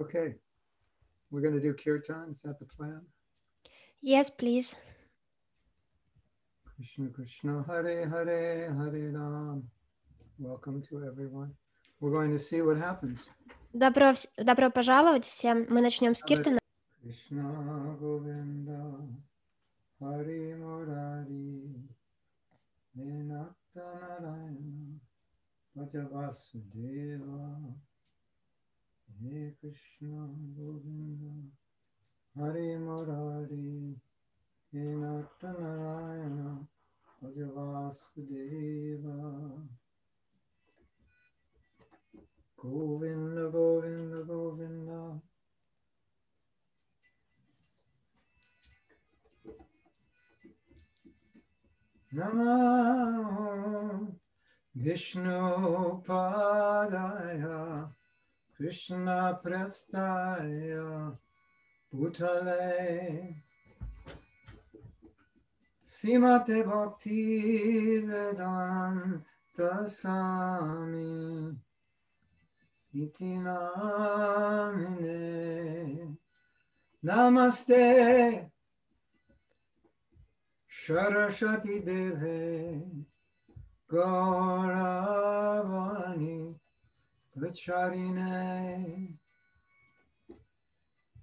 Okay. We're going to do kirtan. Is that the plan? Yes, please. Krishna Krishna Hare Hare Hare Ram. Welcome to everyone. We're going to see what happens. Добро, добро пожаловать всем. Мы начнем с киртана. Krishna Govinda Hare Murari Nenakta Narayana Hare Krishna Govinda Hare Murari He Narayana Bhajavasudeva Govinda Govinda Govinda Namah Vishnu Padaya Krishna Prestaya Bhutale Simate Bhakti Vedanta Sami Iti Namine Namaste Sharashati Deve Gauravani ve çarine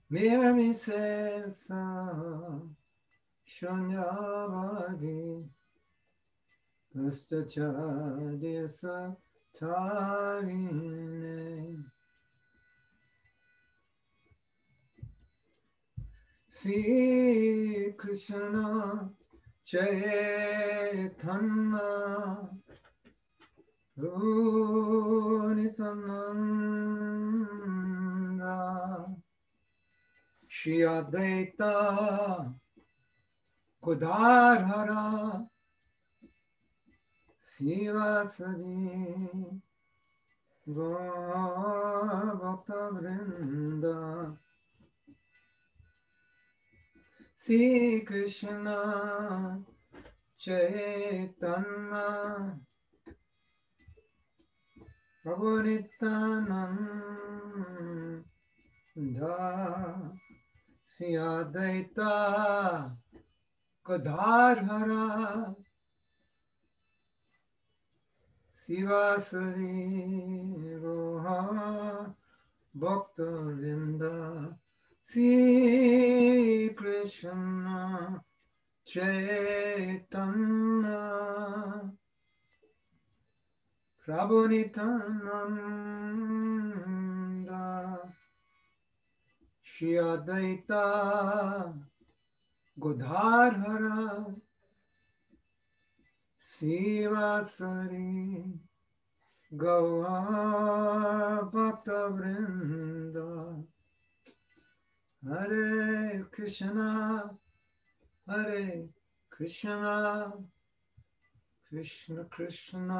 Mir misesa şunyavadi Pasta çadesa tarine Sri Krishna Chaitanya Gunitananda Shri Advaita Kudarhara Sivasadi Bhakta Vrinda Sri Krishna Chaitanya प्रभु नित्यानंदा सिया दैता कधार हरा शिवा श्री भक्त वृंदा श्री कृष्ण चैतन्य प्रभु प्रभुनितानन्द श्रियादयिता गोधारहर शिवासरी गौभक्तवृन्द हरे कृष्णा हरे कृष्णा कृष्ण Krishna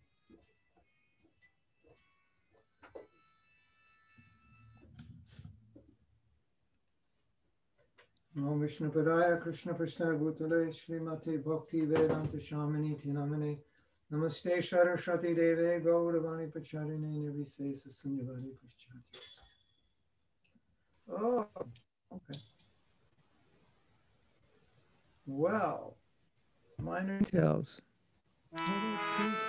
Om Krishna Prasna Bhutale Srimati Bhakti Vedanta Shamini Namaste Sharashati Deve Gauravani Pacharine Oh, okay. Well, minor details. Hare Krishna,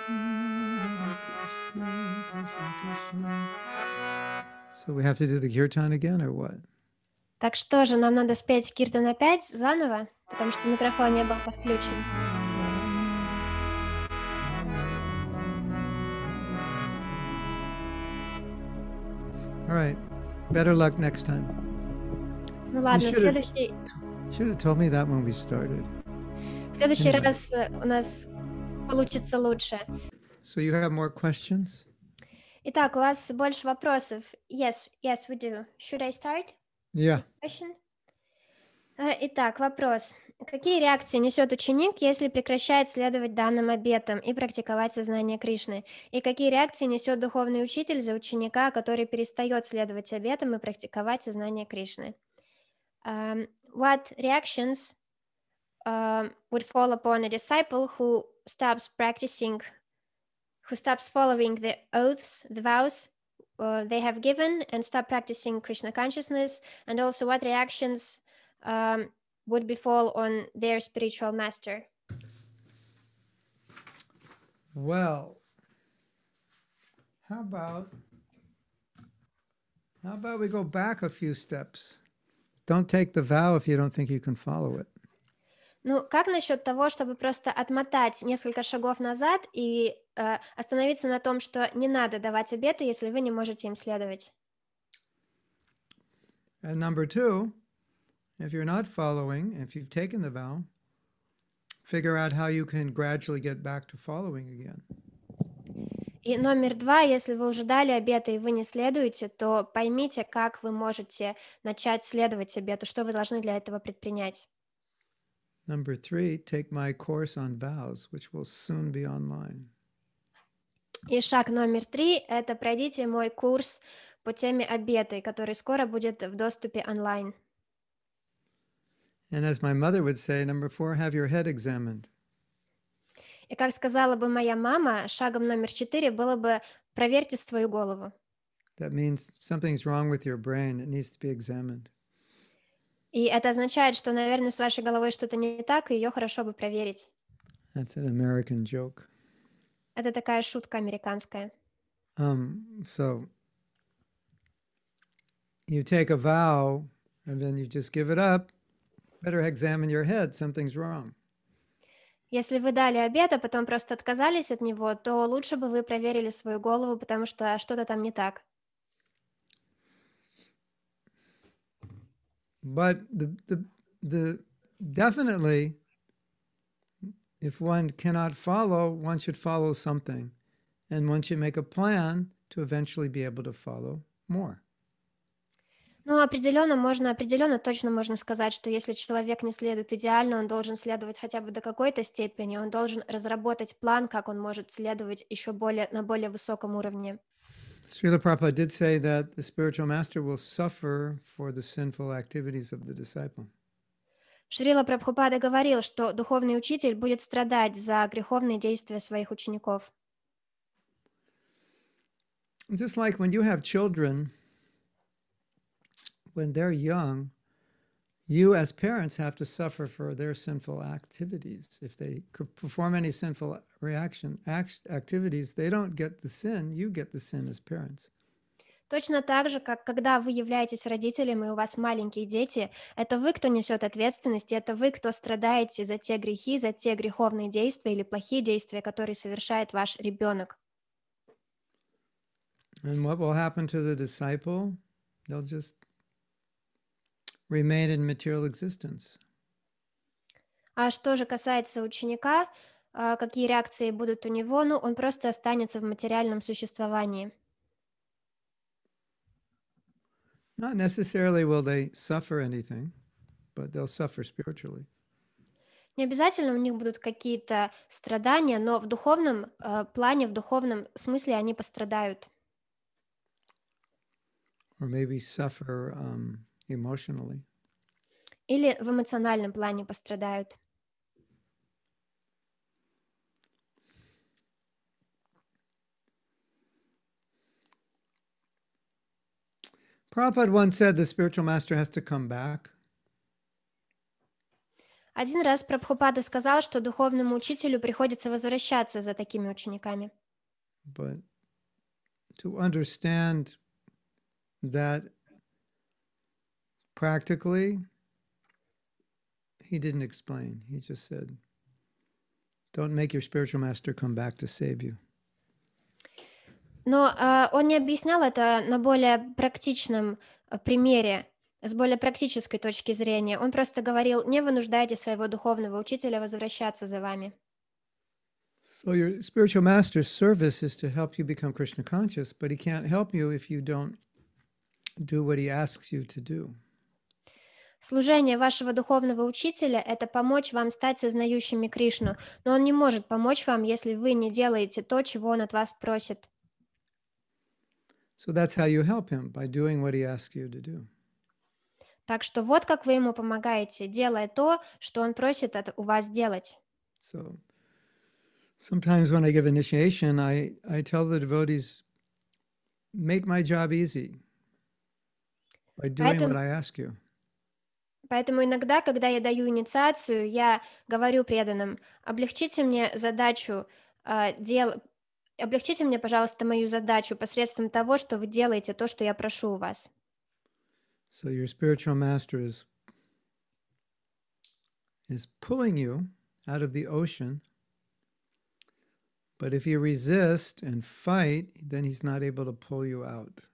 Krishna, Krishna, Krishna. So we have to do the kirtan again or what? Так что же, нам надо спеть Киртон опять заново, потому что микрофон не был подключен. All right. Better luck next time. Ну ладно, you следующий... Should have told me that when we started. В следующий anyway. раз э, у нас получится лучше. So you have more questions? Итак, у вас больше вопросов. Yes, yes, we do. Should I start? Я. Yeah. А, итак, вопрос. Какие реакции несет ученик, если прекращает следовать данным обетам и практиковать сознание Кришны? И какие реакции несет духовный учитель за ученика, который перестает следовать обетам и практиковать сознание Кришны? Um, what reactions uh, would fall upon a disciple who stops practicing, who stops following the oaths, the vows, uh, they have given and stop practicing Krishna consciousness, and also what reactions um, would befall on their spiritual master? Well, how about how about we go back a few steps? Don't take the vow if you don't think you can follow it. Ну, как насчет того, чтобы просто отмотать несколько шагов назад и э, остановиться на том, что не надо давать обеты, если вы не можете им следовать? And э, number two, if you're not following, if you've taken the vow, figure out how you can gradually get back to following again. И номер два, если вы уже дали обеты и вы не следуете, то поймите, как вы можете начать следовать обету, что вы должны для этого предпринять. Number three, take my course on vows, which will soon be online. И шаг номер три – это пройдите мой курс по теме обеты, который скоро будет в доступе онлайн. And as my mother would say, number four, have your head examined. И как сказала бы моя мама, шагом номер четыре было бы проверьте свою голову. That means something's wrong with your brain. It needs to be examined. И это означает, что, наверное, с вашей головой что-то не так, и ее хорошо бы проверить. That's an American joke. Это такая шутка американская. Um, so you take a vow and then you just give it up. Better examine your head, something's wrong. Если вы дали обед, а потом просто отказались от него, то лучше бы вы проверили свою голову, потому что что-то там не так. but the, the, the definitely, if one cannot follow, one should follow something. And one should make a plan to eventually be able to follow more. Ну, определенно можно, определенно точно можно сказать, что если человек не следует идеально, он должен следовать хотя бы до какой-то степени, он должен разработать план, как он может следовать еще более, на более высоком уровне. Srila Prabhupada did say that the spiritual master will suffer for the sinful activities of the disciple. Шрила Прабхупада говорил, что духовный учитель будет страдать за греховные действия своих учеников. Just like when you have children, when they're young, you as parents have to suffer for their sinful activities. If they perform any sinful reaction act, activities, they don't get the sin, you get the sin as parents. Точно так же, как когда вы являетесь родителем и у вас маленькие дети, это вы, кто несет ответственность, и это вы, кто страдаете за те грехи, за те греховные действия или плохие действия, которые совершает ваш ребенок. And what will happen to the disciple? They'll just remain in material existence. А что же касается ученика, а, какие реакции будут у него, ну, он просто останется в материальном существовании. Not necessarily will they suffer anything, but they'll suffer spiritually. Не обязательно у них будут какие-то страдания, но в духовном э, плане, в духовном смысле они пострадают. Or maybe suffer um, emotionally. Или в эмоциональном плане пострадают. Prabhupada once said the spiritual master has to come back. Один раз Прабхупада сказал, что духовному учителю приходится возвращаться за такими учениками. But to understand that Practically, he didn't explain. He just said, Don't make your spiritual master come back to save you. Но э, он не объяснял это на более практичном примере, с более практической точки зрения. Он просто говорил, не вынуждайте своего духовного учителя возвращаться за вами. So your spiritual master's service is to help you become Krishna conscious, but he can't help you if you don't do what he asks you to do. Служение вашего духовного учителя – это помочь вам стать сознающими Кришну, но он не может помочь вам, если вы не делаете то, чего он от вас просит. Так что вот как вы ему помогаете, делая то, что он просит от, у вас делать. So, sometimes when I give initiation, I, I tell the devotees, make my job easy by doing Поэтому... what I ask you. Поэтому иногда, когда я даю инициацию, я говорю преданным, облегчите мне задачу э, дел... Облегчите мне, пожалуйста, мою задачу посредством того, что вы делаете то, что я прошу у вас. So your spiritual master is, is pulling you out of the ocean, but if you resist and fight, then he's not able to pull you out.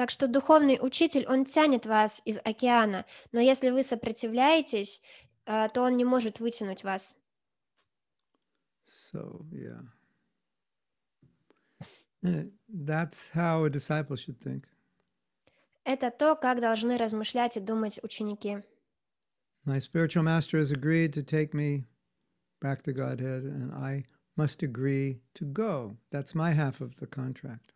Так что духовный учитель, он тянет вас из океана, но если вы сопротивляетесь, э, то он не может вытянуть вас. So, yeah. Э, that's how a disciple should think. Это то, как должны размышлять и думать ученики. My spiritual master has agreed to take me back to Godhead, and I must agree to go. That's my half of the contract.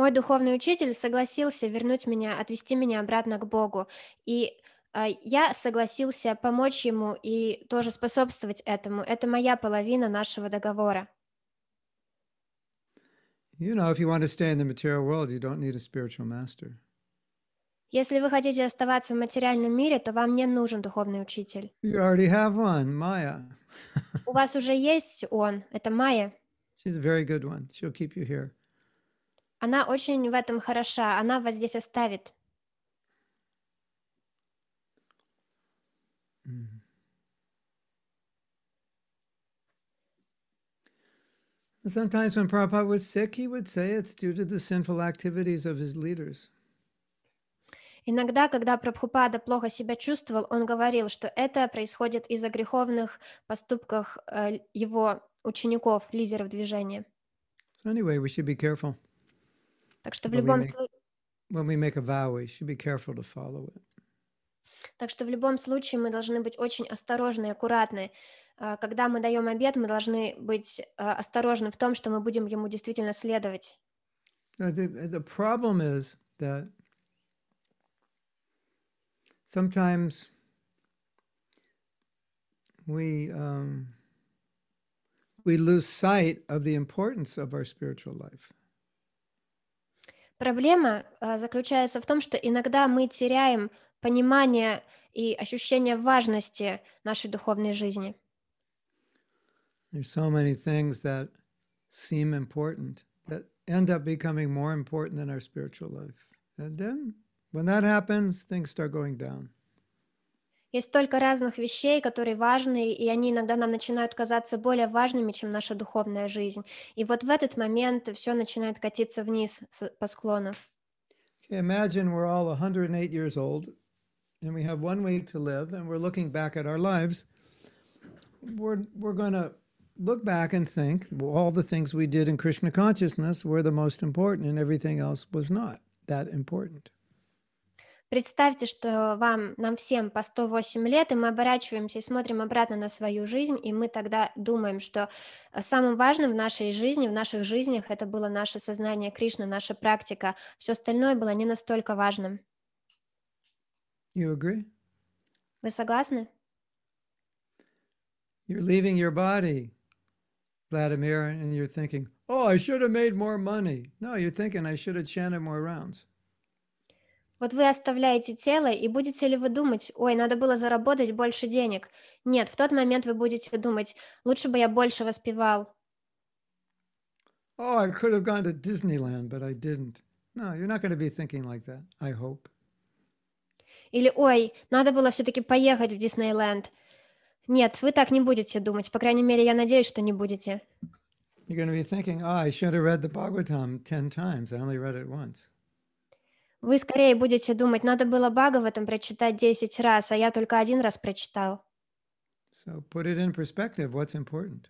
Мой духовный учитель согласился вернуть меня, отвести меня обратно к Богу. И а, я согласился помочь ему и тоже способствовать этому. Это моя половина нашего договора. Если вы хотите оставаться в материальном мире, то вам не нужен духовный учитель. You already have one, Maya. У вас уже есть он, это Майя. She's a very good one. She'll keep you here. Она очень в этом хороша, она вас здесь оставит. Sometimes when Prabhupada was sick, he would say it's due to the sinful activities of his leaders. Иногда, когда Прабхупада плохо себя чувствовал, он говорил, что это происходит из-за греховных поступков э, его учеников, лидеров движения. So anyway, we should be careful. Так что в любом случае... Так что в любом случае мы должны быть очень осторожны и аккуратны. А, когда мы даем обед, мы должны быть а, осторожны в том, что мы будем ему действительно следовать. The, problem is that sometimes we um, we lose sight of the importance of our spiritual life. Проблема заключается в том, что иногда мы теряем понимание и ощущение важности нашей духовной жизни. There's so many things that seem important that end up becoming more important than our spiritual life. And then when that happens, things start going down. Есть столько разных вещей, которые важны, и они иногда нам начинают казаться более важными, чем наша духовная жизнь. И вот в этот момент все начинает катиться вниз по склону. Okay, imagine we're all 108 years old, and we have one week to live, and we're looking back at our lives. We're, we're going to look back and think well, all the things we did in Krishna consciousness were the most important, and everything else was not that important. Представьте, что вам, нам всем по 108 лет, и мы оборачиваемся и смотрим обратно на свою жизнь, и мы тогда думаем, что э, самым важным в нашей жизни, в наших жизнях это было наше сознание Кришны, наша практика. Все остальное было не настолько важным. You agree? Вы согласны? You're leaving your body, Vladimir, and you're thinking, oh, I should have made more money. No, you're thinking I should have chanted more rounds. Вот вы оставляете тело, и будете ли вы думать, ой, надо было заработать больше денег? Нет, в тот момент вы будете думать, лучше бы я больше воспевал. Oh, I could have gone to Disneyland, but I didn't. No, you're not going to be thinking like that, I hope. Или, ой, надо было все-таки поехать в Диснейленд. Нет, вы так не будете думать. По крайней мере, я надеюсь, что не будете. You're going to be thinking, oh, I should have read the Bhagavatam 10 times. I only read it once. Вы скорее будете думать, надо было Бага в этом прочитать 10 раз, а я только один раз прочитал. So put it in perspective, what's important.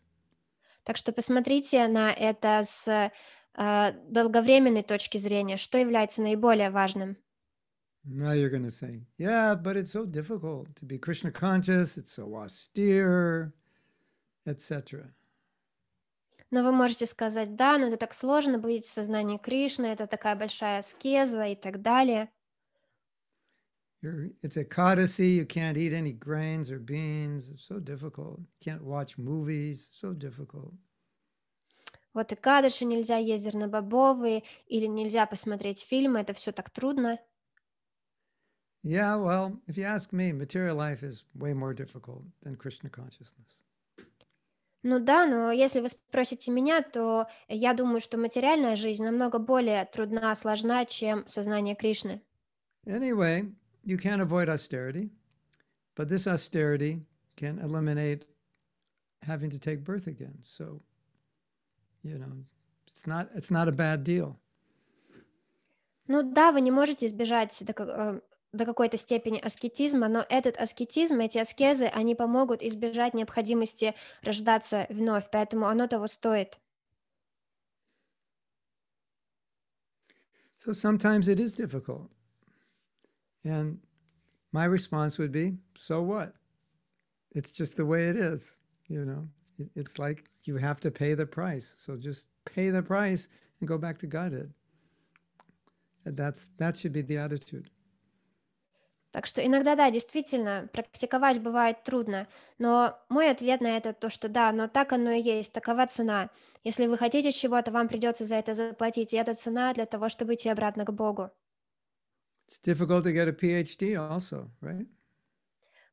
Так что посмотрите на это с э, долговременной точки зрения, что является наиболее важным. Now you're going to say, yeah, but it's so difficult to be Krishna conscious, it's so austere, etc но вы можете сказать, да, но это так сложно быть в сознании Кришны, это такая большая аскеза и так далее. You're, it's Ekadasi, you can't eat any grains or beans, it's so difficult. You can't watch movies, so difficult. Вот и кадыши нельзя есть зернобобовые, или нельзя посмотреть фильмы, это все так трудно. Yeah, well, if you ask me, material life is way more difficult than Krishna consciousness. Ну да, но если вы спросите меня, то я думаю, что материальная жизнь намного более трудна, сложна, чем сознание Кришны. Anyway, you can't avoid austerity, but this austerity can eliminate having to take birth again. So, you know, it's not it's not a bad deal. Ну да, вы не можете избежать э, до какой-то степени аскетизма, но этот аскетизм, эти аскезы, они помогут избежать необходимости рождаться вновь, поэтому оно того стоит. So sometimes it is difficult. And my response would be, so what? It's just the way it is, you know. It's like you have to pay the price. So just pay the price and go back to Godhead. That's that should be the attitude. Так что иногда, да, действительно, практиковать бывает трудно, но мой ответ на это то, что да, но так оно и есть, такова цена. Если вы хотите чего-то, вам придется за это заплатить, и это цена для того, чтобы идти обратно к Богу. It's difficult to get a PhD also, right?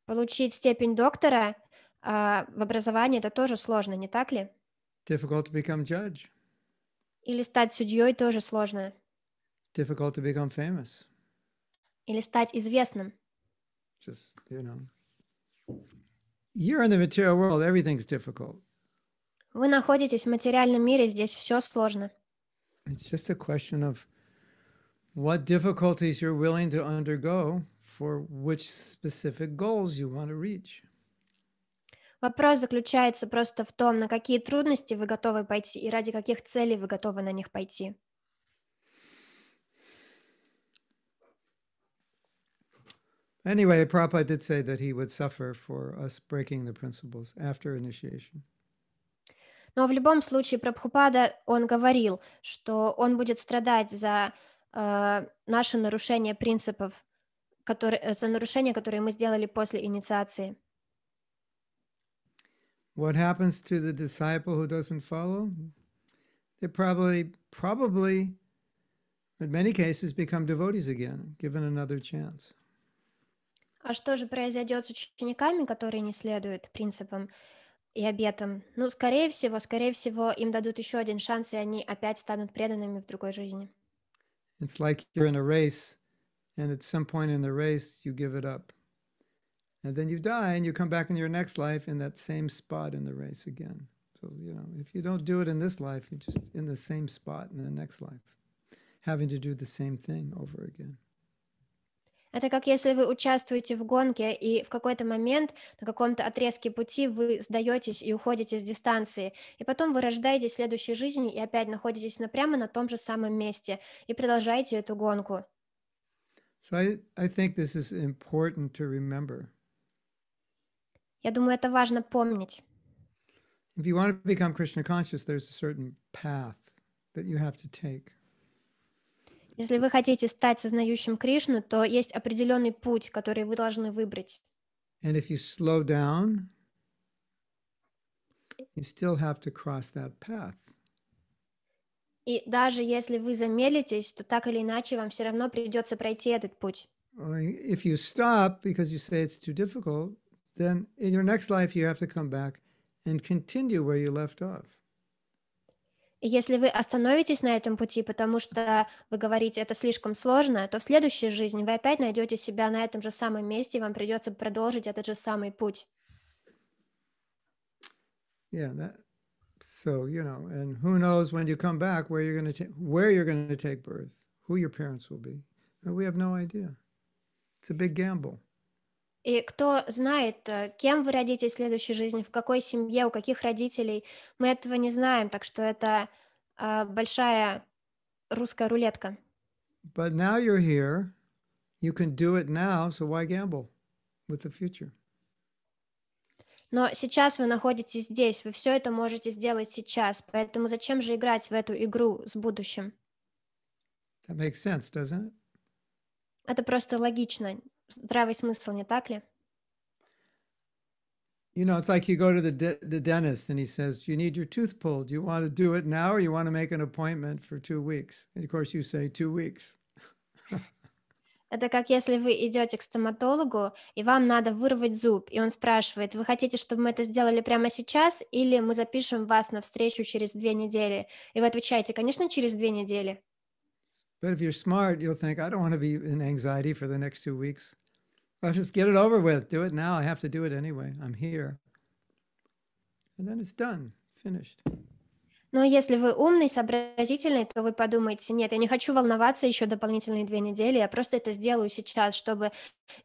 Получить степень доктора э, в образовании это тоже сложно, не так ли? Difficult to become judge. Или стать судьей тоже сложно. Difficult to become famous. Или стать известным. Just, you know. You're in the material world, everything's difficult. Вы находитесь в материальном мире, здесь все сложно. It's just a question of what difficulties you're willing to undergo for which specific goals you want to reach. Вопрос заключается просто в том, на какие трудности вы готовы пойти и ради каких целей вы готовы на них пойти. Anyway, Prabhupada did say that he would suffer for us breaking the principles after initiation. Но в любом случае Прабхупада, он говорил, что он будет страдать за э, наше нарушение принципов, которые, э, за нарушения, которые мы сделали после инициации. What happens to the disciple who doesn't follow? They probably, probably, in many cases, become devotees again, given another chance. А что же произойдет с учениками, которые не следуют принципам и обетам? Ну, скорее всего, скорее всего, им дадут еще один шанс, и они опять станут преданными в другой жизни. It's like you're in a race, and at some point in the race you give it up. And then you die, and you come back in your next life in that same spot in the race again. So, you know, if you don't do it in this life, you're just in the same spot in the next life, having to do the same thing over again. Это как если вы участвуете в гонке, и в какой-то момент на каком-то отрезке пути вы сдаетесь и уходите с дистанции, и потом вы рождаетесь в следующей жизни и опять находитесь на, прямо на том же самом месте и продолжаете эту гонку. So I, I think this is important to remember. Я думаю, это важно помнить. If you want to become Krishna conscious, there's a certain path that you have to take. Если вы хотите стать сознающим Кришну, то есть определенный путь, который вы должны выбрать. And if you slow down, you still have to cross that path. И даже если вы замедлитесь, то так или иначе вам все равно придется пройти этот путь. If you stop because you say it's too difficult, then in your next life you have to come back and continue where you left off. Если вы остановитесь на этом пути, потому что вы говорите, это слишком сложно, то в следующей жизни вы опять найдете себя на этом же самом месте, и вам придется продолжить этот же самый путь. Yeah, that, so you know, and who knows when you come back where you're going to where you're going to take birth, who your parents will be, and we have no idea. It's a big gamble. И кто знает, э, кем вы родитесь в следующей жизни, в какой семье, у каких родителей, мы этого не знаем, так что это э, большая русская рулетка. But now you're here, you can do it now, so why gamble with the future? Но сейчас вы находитесь здесь, вы все это можете сделать сейчас, поэтому зачем же играть в эту игру с будущим? That makes sense, doesn't it? Это просто логично, здравый смысл, не так ли? You know, it's like you go to the, de- the dentist and he says, You need your tooth pulled. Do you want to do it now or you want to make an appointment for two weeks? And of course, you say two weeks. Это как если вы идете к стоматологу, и вам надо вырвать зуб, и он спрашивает, вы хотите, чтобы мы это сделали прямо сейчас, или мы запишем вас на встречу через две недели? И вы отвечаете, конечно, через две недели. But if you're smart, you'll think, I don't want to be in anxiety for the next two weeks. I'll just get it over with. Do it now. I have to do it anyway. I'm here. And then it's done, finished. Но если вы умный, сообразительный, то вы подумаете, нет, я не хочу волноваться еще дополнительные две недели, я просто это сделаю сейчас, чтобы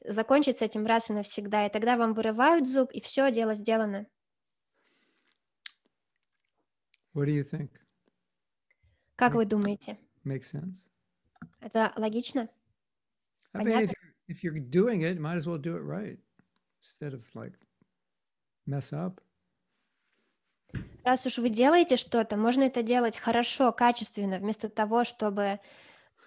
закончить с этим раз и навсегда. И тогда вам вырывают зуб, и все, дело сделано. What do you think? Как Make, вы думаете? Makes sense. Это логично. I mean, Понятно? if you're, if you're doing it, might as well do it right instead of like mess up. Раз уж вы делаете что-то, можно это делать хорошо, качественно, вместо того, чтобы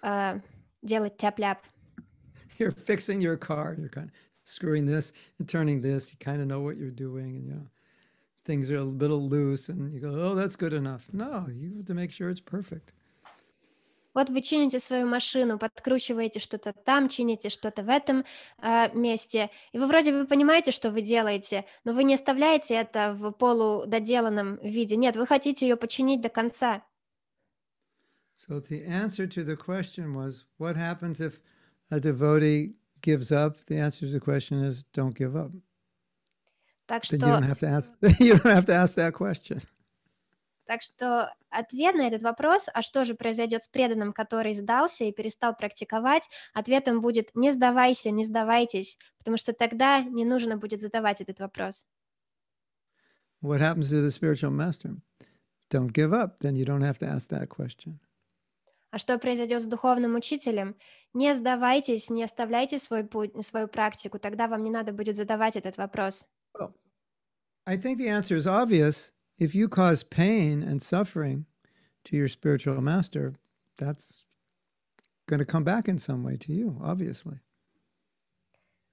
э, делать тяп-ляп. You're fixing your car, you're kind of screwing this and turning this. You kind of know what you're doing, and you know things are a little loose, and you go, "Oh, that's good enough." No, you have to make sure it's perfect. Вот вы чините свою машину, подкручиваете что-то там, чините что-то в этом э, месте, и вы вроде бы понимаете, что вы делаете, но вы не оставляете это в полудоделанном виде. Нет, вы хотите ее починить до конца. So the answer to the question was, what happens if a devotee gives up? The answer to the question is, don't give up. Так что... Then you don't have to ask, you don't have to ask that question. Так что ответ на этот вопрос, а что же произойдет с преданным, который сдался и перестал практиковать, ответом будет «не сдавайся, не сдавайтесь», потому что тогда не нужно будет задавать этот вопрос. What happens to the spiritual master? Don't give up, then you don't have to ask that question. А что произойдет с духовным учителем? Не сдавайтесь, не оставляйте свой путь, свою практику, тогда вам не надо будет задавать этот вопрос. Well, I think the answer is obvious. if you cause pain and suffering to your spiritual master, that's going to come back in some way to you, obviously.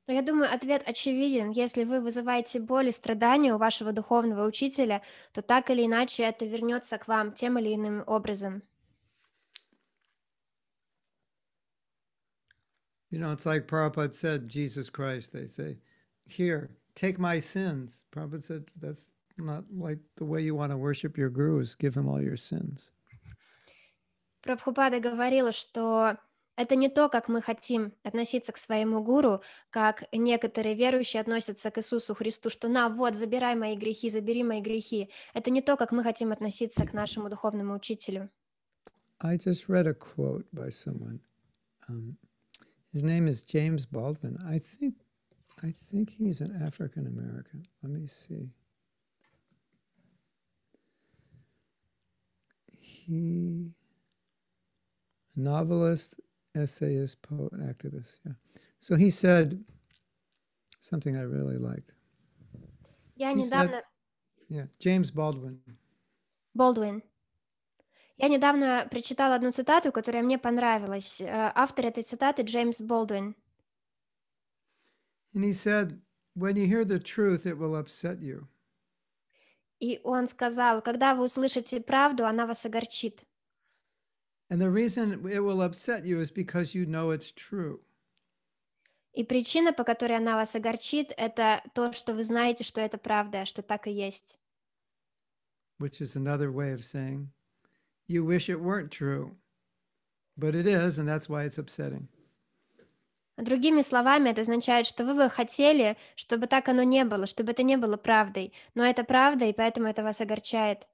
Но я думаю, ответ очевиден. Если вы вызываете боль и страдания у вашего духовного учителя, то так или иначе это вернется к вам тем или иным образом. You know, it's like Prabhupada said, Jesus Christ, they say, here, take my sins. Prabhupada said, that's Not like the way you want to worship your guru is give him all your sins. Прабхупада говорила, что это не то, как мы хотим относиться к своему гуру, как некоторые верующие относятся к Иисусу Христу, что на, вот, забирай мои грехи, забери мои грехи. Это не то, как мы хотим относиться к нашему духовному учителю. I just read a quote by someone. Um, his name is James Baldwin. I think, I think he's an African American. Let me see. he novelist, essayist, poet, activist. Yeah. So he said something I really liked. Я недавно... Yeah, James Baldwin. Baldwin. Я недавно прочитала одну цитату, которая мне понравилась. Э, автор этой цитаты Джеймс Болдуин. And he said, when you hear the truth, it will upset you. И он сказал, когда вы услышите правду, она вас огорчит. And the reason it will upset you is because you know it's true. И причина, по которой она вас огорчит, это то, что вы знаете, что это правда, что так и есть. Which is another way of saying, you wish it weren't true, but it is, and that's why it's upsetting. Другими словами, это означает, что вы бы хотели, чтобы так оно не было, чтобы это не было правдой. Но это правда, и поэтому это вас огорчает.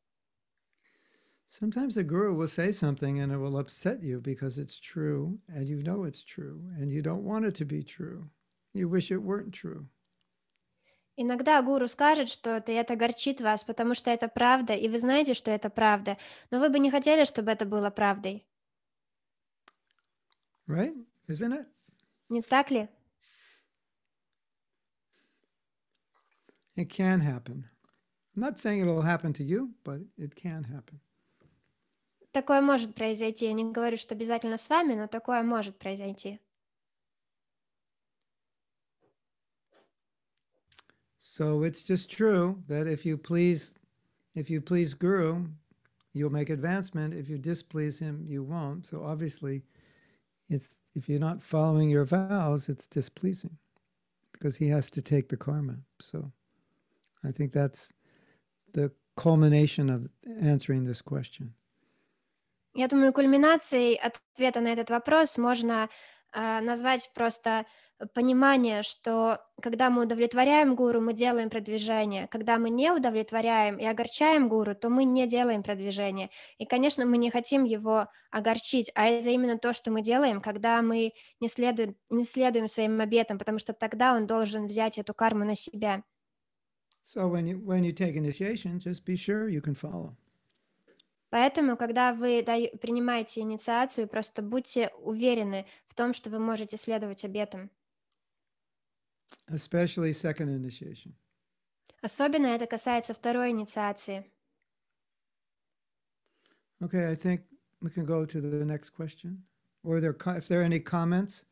Sometimes the guru will say something and it will upset you because it's true and you know it's true and you don't want it to be true. You wish it weren't true. Иногда гуру скажет что-то, и это горчит вас, потому что это правда, и вы знаете, что это правда, но вы бы не хотели, чтобы это было правдой. Right? Isn't it? Не так ли? It can happen. I'm not saying it'll happen to you, but it can happen. Такое может произойти. Я не говорю, что обязательно с вами, но такое может произойти. So it's just true that if you please if you please Guru, you'll make advancement. If you displease him, you won't. So obviously, it's if you're not following your vows, it's displeasing because he has to take the karma. So I think that's the culmination of answering this question. Я думаю, кульминацией ответа на этот вопрос можно э, назвать просто понимание, что когда мы удовлетворяем гуру, мы делаем продвижение. Когда мы не удовлетворяем и огорчаем гуру, то мы не делаем продвижение. И, конечно, мы не хотим его огорчить, а это именно то, что мы делаем, когда мы не следуем, не следуем своим обетам, потому что тогда он должен взять эту карму на себя. So when you, when you take initiation, just be sure you can follow. Поэтому, когда вы принимаете инициацию, просто будьте уверены в том, что вы можете следовать обетам. Especially second initiation. Особенно это касается второй инициации. Okay, I think we can go to the next question. Or there, if there are any comments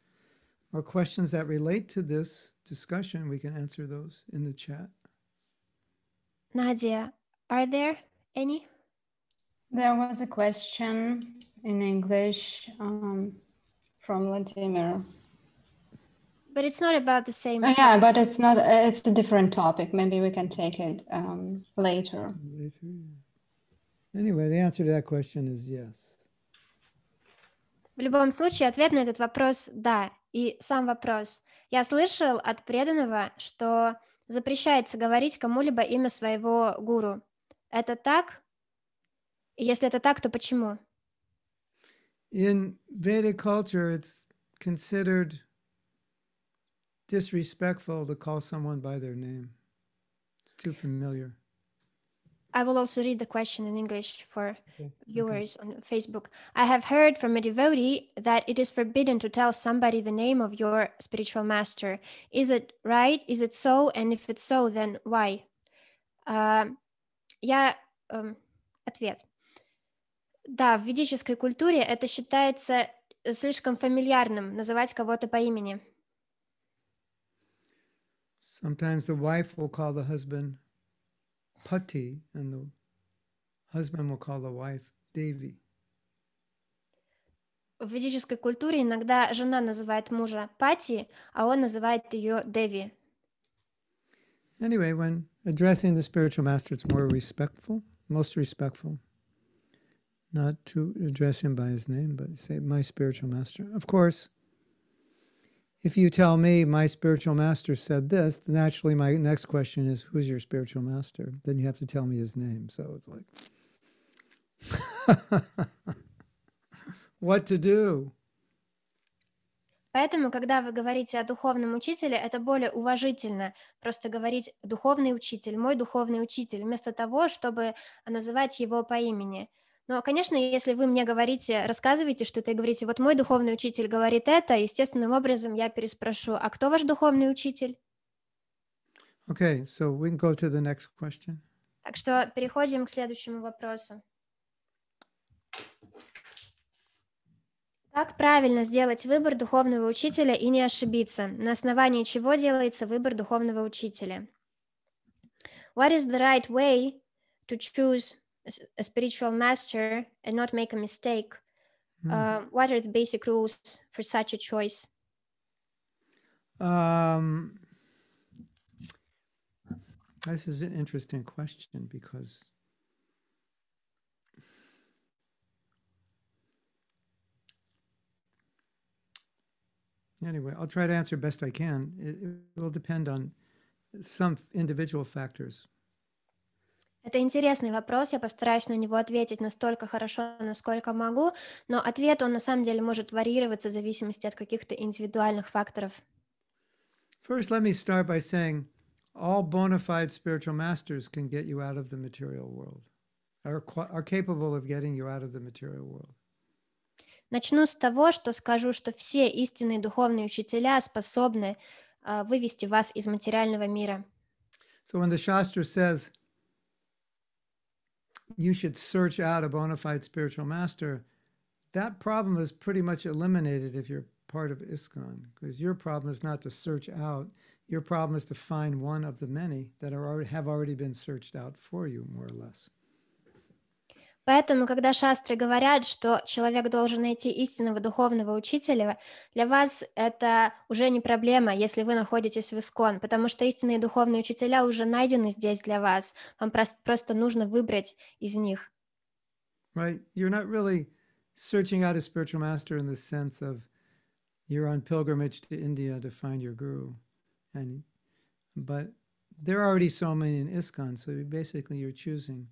or questions that relate to this discussion, we can answer those in the chat. Nadia, are there any? There was a question in English um, from Latimer. but it's not about the same. Oh, yeah, but it's not. It's a different topic. Maybe we can take it um, later. Later. Anyway, the answer to that question is yes. В любом случае, ответ на этот вопрос – да. И сам вопрос. Я слышал от преданного, что запрещается говорить кому-либо имя своего гуру. Это так? Если это так, то почему? In Vedic culture, it's considered disrespectful to call someone by their name. It's too familiar. I will also read the question in English for okay. viewers okay. on Facebook. I have heard from a devotee that it is forbidden to tell somebody the name of your spiritual master. Is it right? Is it so? And if it's so, then why? Uh, я um, ответ. Да, в ведической культуре это считается слишком фамильярным называть кого-то по имени. Sometimes the wife will call the husband Pati, and the husband will call the wife Devi. В ведической культуре иногда жена называет мужа Пати, а он называет ее Деви. Anyway, when addressing the spiritual master, it's more respectful, most respectful, not to address him by his name, but say, my spiritual master. Of course, if you tell me my spiritual master said this, naturally my next question is, who's your spiritual master? Then you have to tell me his name. So it's like, what to do? Поэтому, когда вы говорите о духовном учителе, это более уважительно просто говорить «духовный учитель», «мой духовный учитель», вместо того, чтобы называть его по имени – но, ну, а, конечно, если вы мне говорите, рассказываете что-то и говорите, вот мой духовный учитель говорит это, естественным образом я переспрошу, а кто ваш духовный учитель? Okay, so we can go to the next question. Так что переходим к следующему вопросу. Как правильно сделать выбор духовного учителя и не ошибиться? На основании чего делается выбор духовного учителя? What is the right way to choose a spiritual master and not make a mistake mm. uh, what are the basic rules for such a choice um, this is an interesting question because anyway i'll try to answer best i can it, it will depend on some individual factors Это интересный вопрос, я постараюсь на него ответить настолько хорошо, насколько могу, но ответ, он на самом деле может варьироваться в зависимости от каких-то индивидуальных факторов. First, let me start by saying all bona fide spiritual masters can get you out of the material world, are, are capable of getting you out of the material world. Начну с того, что скажу, что все истинные духовные учителя способны uh, вывести вас из материального мира. So when the Shastra says, you should search out a bona fide spiritual master, that problem is pretty much eliminated if you're part of ISKCON, because your problem is not to search out. Your problem is to find one of the many that are already, have already been searched out for you, more or less. Поэтому, когда шастры говорят, что человек должен найти истинного духовного учителя, для вас это уже не проблема, если вы находитесь в Искон, потому что истинные духовные учителя уже найдены здесь для вас. Вам просто нужно выбрать из них. Right. You're not really searching out a spiritual master in the sense of you're on pilgrimage to India to find your guru. And but there are already so many in Iskon, so basically you're choosing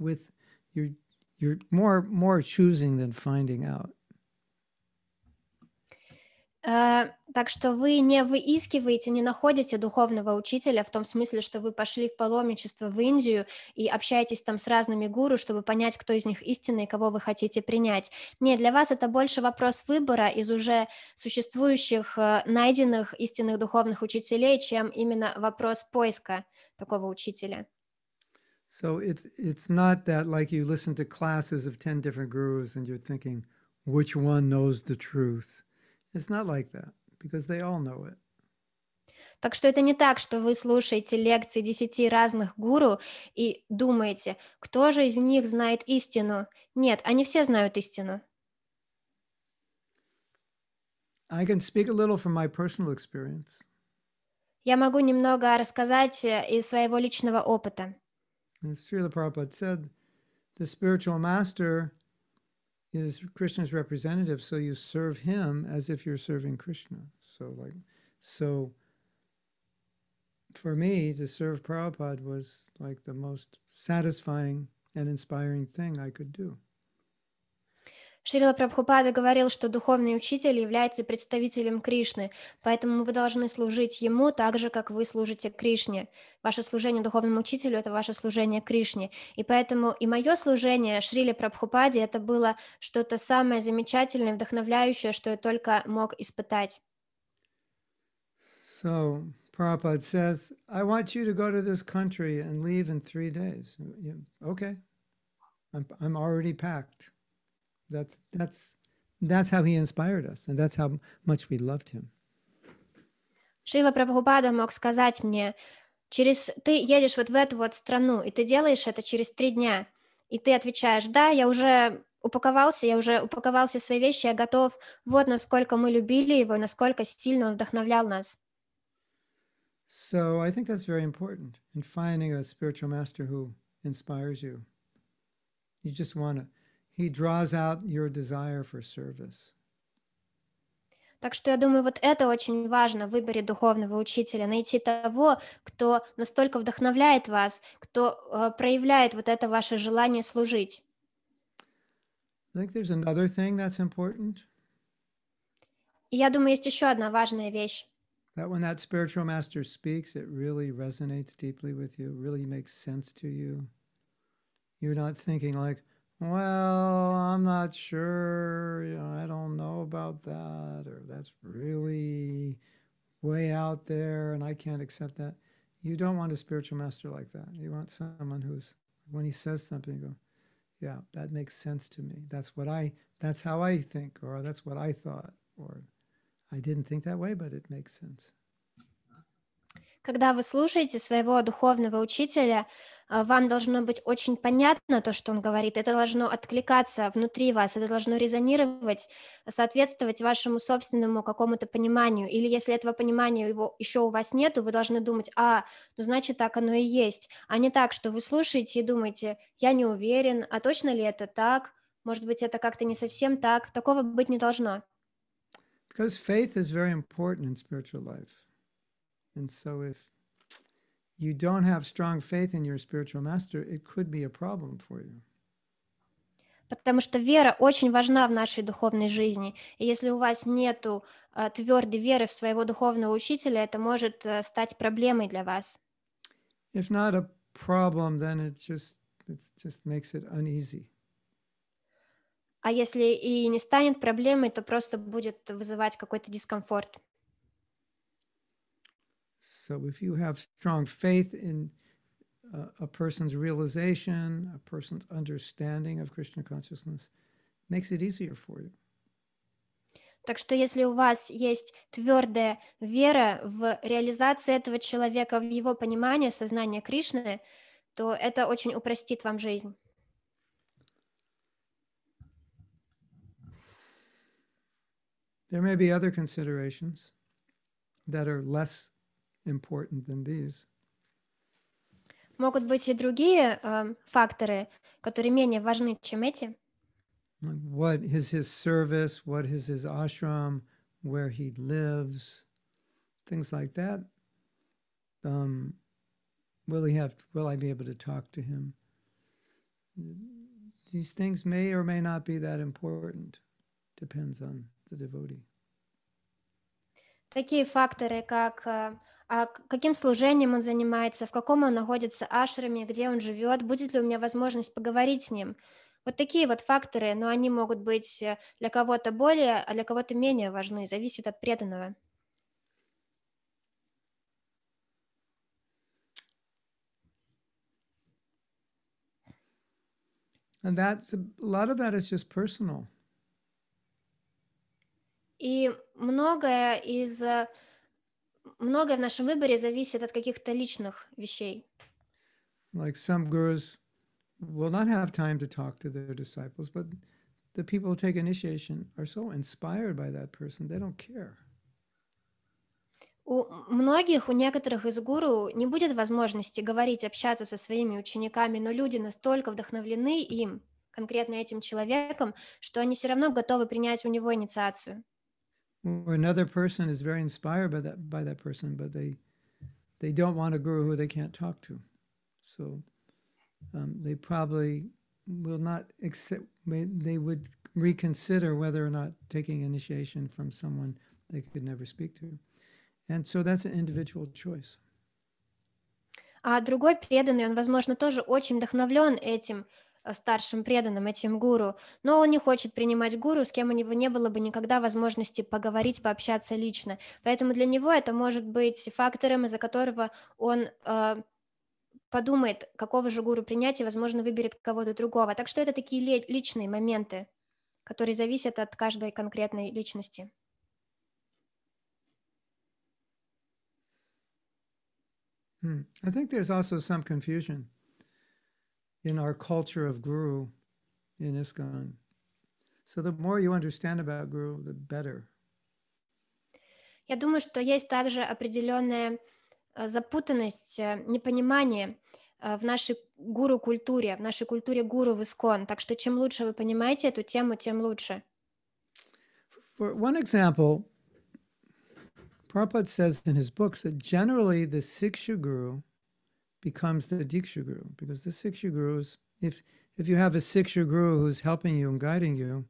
with you're you're more more choosing than finding out. Uh, так что вы не выискиваете, не находите духовного учителя в том смысле, что вы пошли в паломничество в Индию и общаетесь там с разными гуру, чтобы понять, кто из них истинный, и кого вы хотите принять. Нет, для вас это больше вопрос выбора из уже существующих, э, найденных истинных духовных учителей, чем именно вопрос поиска такого учителя. So it's it's not that like you listen to classes of 10 different gurus and you're thinking which one knows the truth. It's not like that because they all know it. Так что это не так, что вы слушаете лекции десяти разных гуру и думаете, кто же из них знает истину. Нет, они все знают истину. I can speak a little from my personal experience. Я могу немного рассказать э, из своего личного опыта. And Srila Prabhupada said, the spiritual master is Krishna's representative, so you serve him as if you're serving Krishna. So like so for me to serve Prabhupada was like the most satisfying and inspiring thing I could do. Шрила Прабхупада говорил, что духовный учитель является представителем Кришны, поэтому вы должны служить ему так же, как вы служите Кришне. Ваше служение духовному учителю – это ваше служение Кришне. И поэтому и мое служение Шриле Прабхупаде – это было что-то самое замечательное, вдохновляющее, что я только мог испытать. So, Prabhupada says, I want you to go to this country and leave in three days. Okay, I'm, I'm already packed. That's, that's, that's how he inspired us, and that's how much we loved him. Шила Прабхупада мог сказать мне, через ты едешь вот в эту вот страну, и ты делаешь это через три дня, и ты отвечаешь, да, я уже упаковался, я уже упаковался свои вещи, я готов. Вот насколько мы любили его, насколько сильно он вдохновлял нас. So I think that's very important in finding a spiritual master who inspires you. You just want to He draws out your desire for service. Так что я думаю, вот это очень важно в выборе духовного учителя, найти того, кто настолько вдохновляет вас, кто uh, проявляет вот это ваше желание служить. I think there's another thing that's important. И я думаю, есть еще одна важная вещь. That when that spiritual master speaks, it really resonates deeply with you, really makes sense to you. You're not thinking like, well, I'm not sure, you know, I don't know about that, or that's really way out there and I can't accept that. You don't want a spiritual master like that. You want someone who's, when he says something, you go, yeah, that makes sense to me. That's what I, that's how I think, or that's what I thought, or I didn't think that way, but it makes sense. Когда вы слушаете своего духовного учителя, А, вам должно быть очень понятно то, что он говорит, это должно откликаться внутри вас, это должно резонировать, соответствовать вашему собственному какому-то пониманию, или если этого понимания его еще у вас нету, вы должны думать, а, ну значит так оно и есть, а не так, что вы слушаете и думаете, я не уверен, а точно ли это так, может быть, это как-то не совсем так, такого быть не должно. Because faith is very important in spiritual life. And so if you don't have strong faith in your spiritual master, it could be a problem for you. Потому что вера очень важна в нашей духовной жизни. И если у вас нет uh, а, твердой веры в своего духовного учителя, это может uh, стать проблемой для вас. If not a problem, then it just, it just makes it uneasy. А если и не станет проблемой, то просто будет вызывать какой-то дискомфорт. So if you have strong faith in uh, a person's realization, a person's understanding of Krishna consciousness, makes it easier for you. Так что если у вас есть твердая вера в реализацию этого человека, в его понимание сознания Кришны, то это очень упростит вам жизнь. There may be other considerations that are less important than these. Могут быть и другие э, факторы, которые менее важны, чем эти. What is his service? What is his ashram? Where he lives? Things like that. Um, will he have? Will I be able to talk to him? These things may or may not be that important. Depends on the devotee. Такие факторы, как э, А каким служением он занимается, в каком он находится ашраме, где он живет, будет ли у меня возможность поговорить с ним. Вот такие вот факторы, но они могут быть э, для кого-то более, а для кого-то менее важны, зависит от преданного. And that's a lot of that is just personal. И многое из uh, многое в нашем выборе зависит от каких-то личных вещей. Like some gurus will not have time to talk to their disciples, but the people who take initiation are so inspired by that person, they don't care. У многих, у некоторых из гуру не будет возможности говорить, общаться со своими учениками, но люди настолько вдохновлены им, конкретно этим человеком, что они все равно готовы принять у него инициацию. or another person is very inspired by that by that person, but they they don't want a guru who they can't talk to. So um, they probably will not accept. They would reconsider whether or not taking initiation from someone they could never speak to. And so that's an individual choice. А другой преданный, он, возможно, тоже очень вдохновлен этим, Э, старшим преданным, этим гуру, но он не хочет принимать гуру, с кем у него не было бы никогда возможности поговорить, пообщаться лично. Поэтому для него это может быть фактором, из-за которого он э, подумает, какого же гуру принять и, возможно, выберет кого-то другого. Так что это такие личные моменты, которые зависят от каждой конкретной личности. Hmm. I think there's also some confusion in our culture of Guru in ISKCON. So the more you understand about Guru, the better. Я думаю, что есть также определенная э, запутанность, э, непонимание э, в нашей гуру-культуре, в нашей культуре гуру в Искон. Так что чем лучше вы понимаете эту тему, тем лучше. For one example, Prabhupada says in his books that generally the Siksha Guru – becomes the Diksha Guru because the Siksha Gurus, if if you have a Siksha Guru who's helping you and guiding you,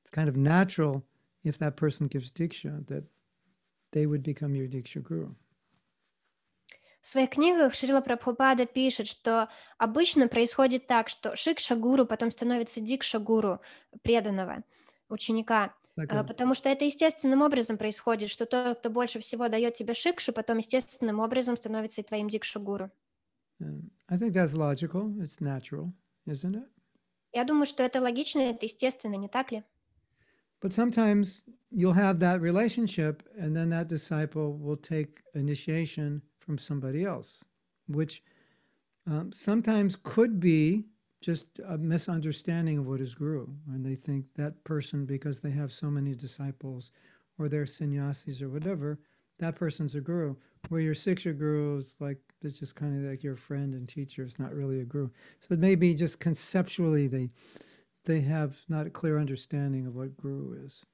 it's kind of natural if that person gives Diksha that they would become your Diksha Guru. В своих книгах Шрила Прабхупада пишет, что обычно происходит так, что Шикша Гуру потом становится Дикша Гуру преданного ученика. Okay. А, потому что это естественным образом происходит, что тот, кто больше всего дает тебе шикшу, потом естественным образом становится и твоим дикша-гуру. Э, I think that's logical. It's natural, isn't it? Я думаю, что это логично, это естественно, не так ли? But sometimes you'll have that relationship, and then that disciple will take initiation from somebody else, which um, sometimes could be just a misunderstanding of what is guru. And they think that person, because they have so many disciples or they're sannyasis or whatever, that person's a guru. Where your six-year guru is like, it's just kind of like your friend and teacher. It's not really a guru. So it may be just conceptually they, they have not a clear understanding of what guru is.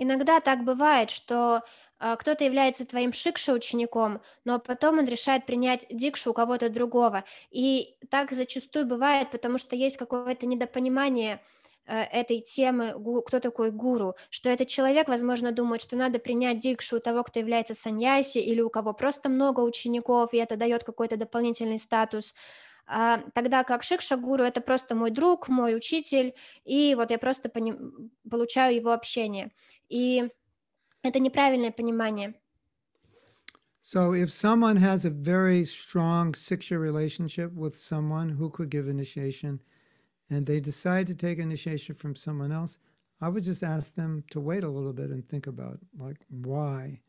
Иногда так бывает, что А, кто-то является твоим шикша учеником, но потом он решает принять дикшу у кого-то другого. И так зачастую бывает, потому что есть какое-то недопонимание э, этой темы, кто такой гуру, что этот человек, возможно, думает, что надо принять дикшу у того, кто является саньяси, или у кого просто много учеников, и это дает какой-то дополнительный статус, а, тогда как шикша гуру это просто мой друг, мой учитель, и вот я просто поним... получаю его общение. И Это неправильное понимание. So if someone has a very strong six-year relationship with someone who could give initiation, and they decide to take initiation from someone else, I would just ask them to wait a little bit and think about like why,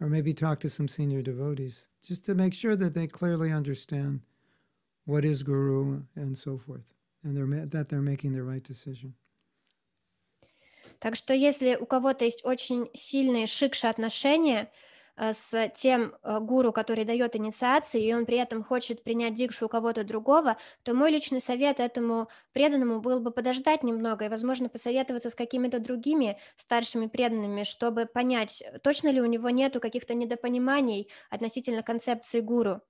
or maybe talk to some senior devotees just to make sure that they clearly understand what is guru and so forth, and they're that they're making the right decision. Так что если у кого-то есть очень сильные шикши отношения э, с тем э, гуру, который дает инициации, и он при этом хочет принять дикшу у кого-то другого, то мой личный совет этому преданному был бы подождать немного и, возможно, посоветоваться с какими-то другими старшими преданными, чтобы понять, точно ли у него нету каких-то недопониманий относительно концепции гуру.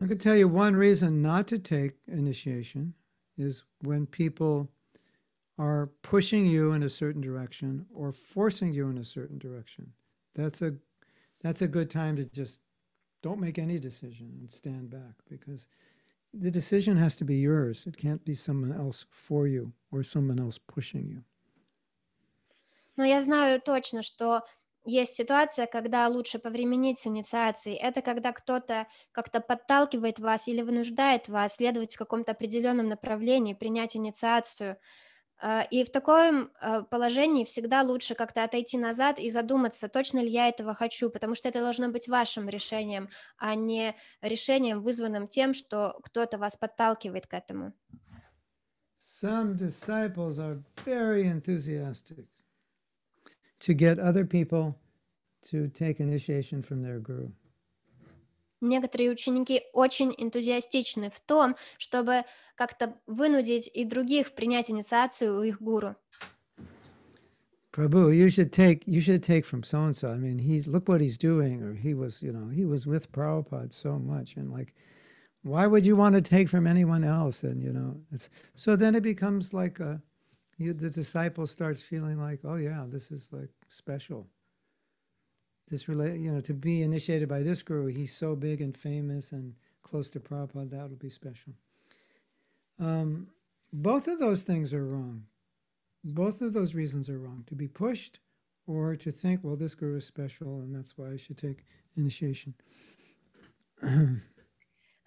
I can tell you one reason not to take initiation is when people are pushing you in a certain direction or forcing you in a certain direction. That's a that's a good time to just don't make any decision and stand back because the decision has to be yours. It can't be someone else for you or someone else pushing you. Но я знаю точно, что есть ситуация, когда лучше повременить с инициацией. Это когда кто-то как-то подталкивает вас или вынуждает вас следовать в каком-то определенном направлении, принять инициацию – а, и в таком а, положении всегда лучше как-то отойти назад и задуматься, точно ли я этого хочу, потому что это должно быть вашим решением, а не решением, вызванным тем, что кто-то вас подталкивает к этому. Some disciples are very enthusiastic to get other people to take initiation from their guru. Некоторые ученики очень энтузиастичны в том, чтобы как-то вынудить и других принять инициацию у их гуру. Prabhu, you should take you should take from so and so. I mean, he's look what he's doing, or he was, you know, he was with Prabhupada so much, and like, why would you want to take from anyone else? And you know, it's so then it becomes like a, you, the disciple starts feeling like, oh yeah, this is like special. This relate, you know, to be initiated by this guru, he's so big and famous and close to Prabhupada, that will be special. Um, both of those things are wrong. Both of those reasons are wrong to be pushed or to think, well, this guru is special and that's why I should take initiation.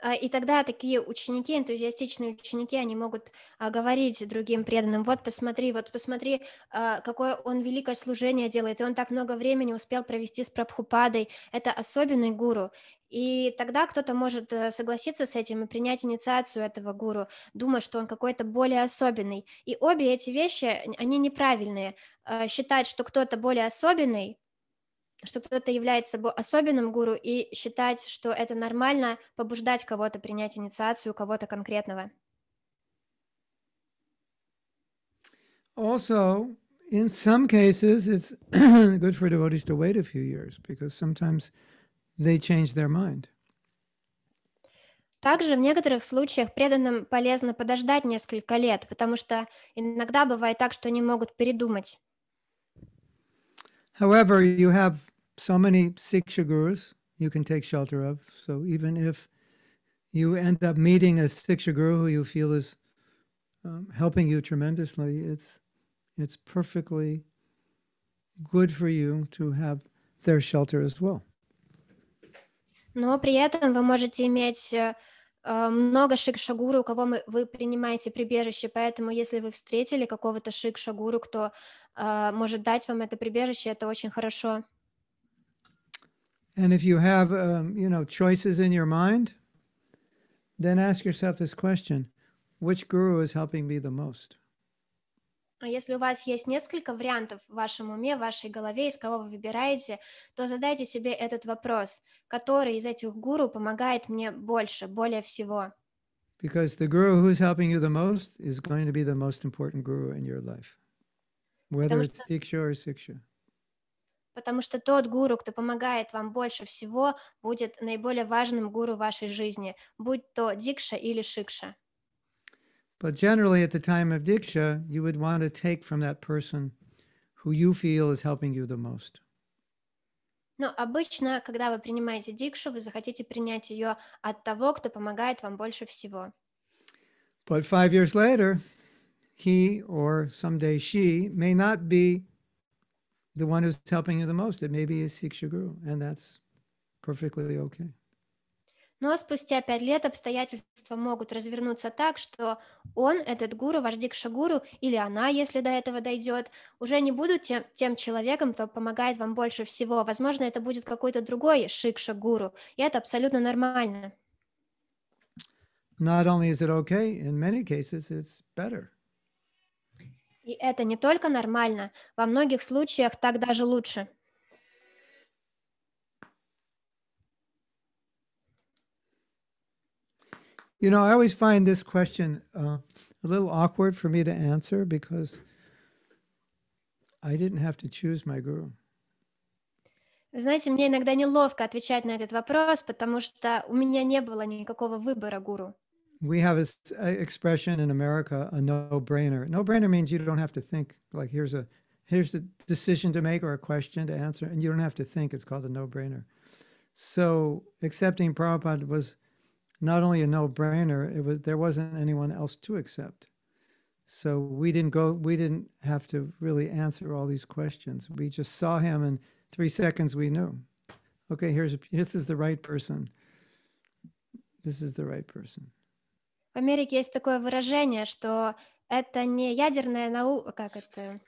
А, и тогда такие ученики, энтузиастичные ученики, они могут а, говорить другим преданным, вот посмотри, вот посмотри, а, какое он великое служение делает, и он так много времени успел провести с Прабхупадой, это особенный гуру. И тогда кто-то может э, согласиться с этим и принять инициацию этого гуру, думая, что он какой-то более особенный. И обе эти вещи, они неправильные. Считать, что кто-то более особенный, что кто-то является собой особенным гуру и считать, что это нормально, побуждать кого-то принять инициацию у кого-то конкретного. Also, in some cases, it's good for devotees to wait a few years because sometimes they change their mind. Также в некоторых случаях преданным полезно подождать несколько лет, потому что иногда бывает так, что они могут передумать. However, you have so many Siksha gurus you can take shelter of. So even if you end up meeting a Siksha guru who you feel is um, helping you tremendously, it's it's perfectly good for you to have their shelter as well. Но при этом вы можете иметь э, э, много шик у кого мы, вы принимаете прибежище, поэтому если вы встретили какого-то шикшагуру, кто э, может дать вам это прибежище, это очень хорошо. And if you have, um, you know, choices in your mind, then ask yourself this question, which guru is helping me the most? А если у вас есть несколько вариантов в вашем уме, в вашей голове, из кого вы выбираете, то задайте себе этот вопрос, который из этих гуру помогает мне больше, более всего. Because the guru who's helping you the most is going to be the most important guru in your life, whether Потому it's Diksha or Siksha. потому что тот гуру, кто помогает вам больше всего, будет наиболее важным гуру вашей жизни, будь то дикша или шикша. But generally, at the time of diksha, you would want to take from that person who you feel is helping you the most. Но обычно, когда вы принимаете дикшу, вы захотите принять ее от того, кто помогает вам больше всего. But five years later, he or someday she may not be the one who's helping you the most. It maybe is Siksha Guru, and that's perfectly okay. Но ну, а спустя пять лет обстоятельства могут развернуться так, что он, этот гуру, ваш дикша-гуру, или она, если до этого дойдет, уже не будут тем, тем человеком, кто помогает вам больше всего. Возможно, это будет какой-то другой шикша-гуру, и это абсолютно нормально. Not only is it okay, in many cases it's better. И это не только нормально, во многих случаях так даже лучше. You know, I always find this question uh, a little awkward for me to answer because I didn't have to choose my guru. Знаете, мне иногда неловко отвечать на этот вопрос, потому что у меня не было никакого выбора гуру. we have this uh, expression in America, a no-brainer. No-brainer means you don't have to think. Like here's a here's the decision to make or a question to answer, and you don't have to think. It's called a no-brainer. So accepting Prabhupada was not only a no-brainer, it was there wasn't anyone else to accept. So we didn't go, we didn't have to really answer all these questions. We just saw him in three seconds we knew. Okay, here's this is the right person. This is the right person. в Америке есть такое выражение, что это не ядерная наука, как это...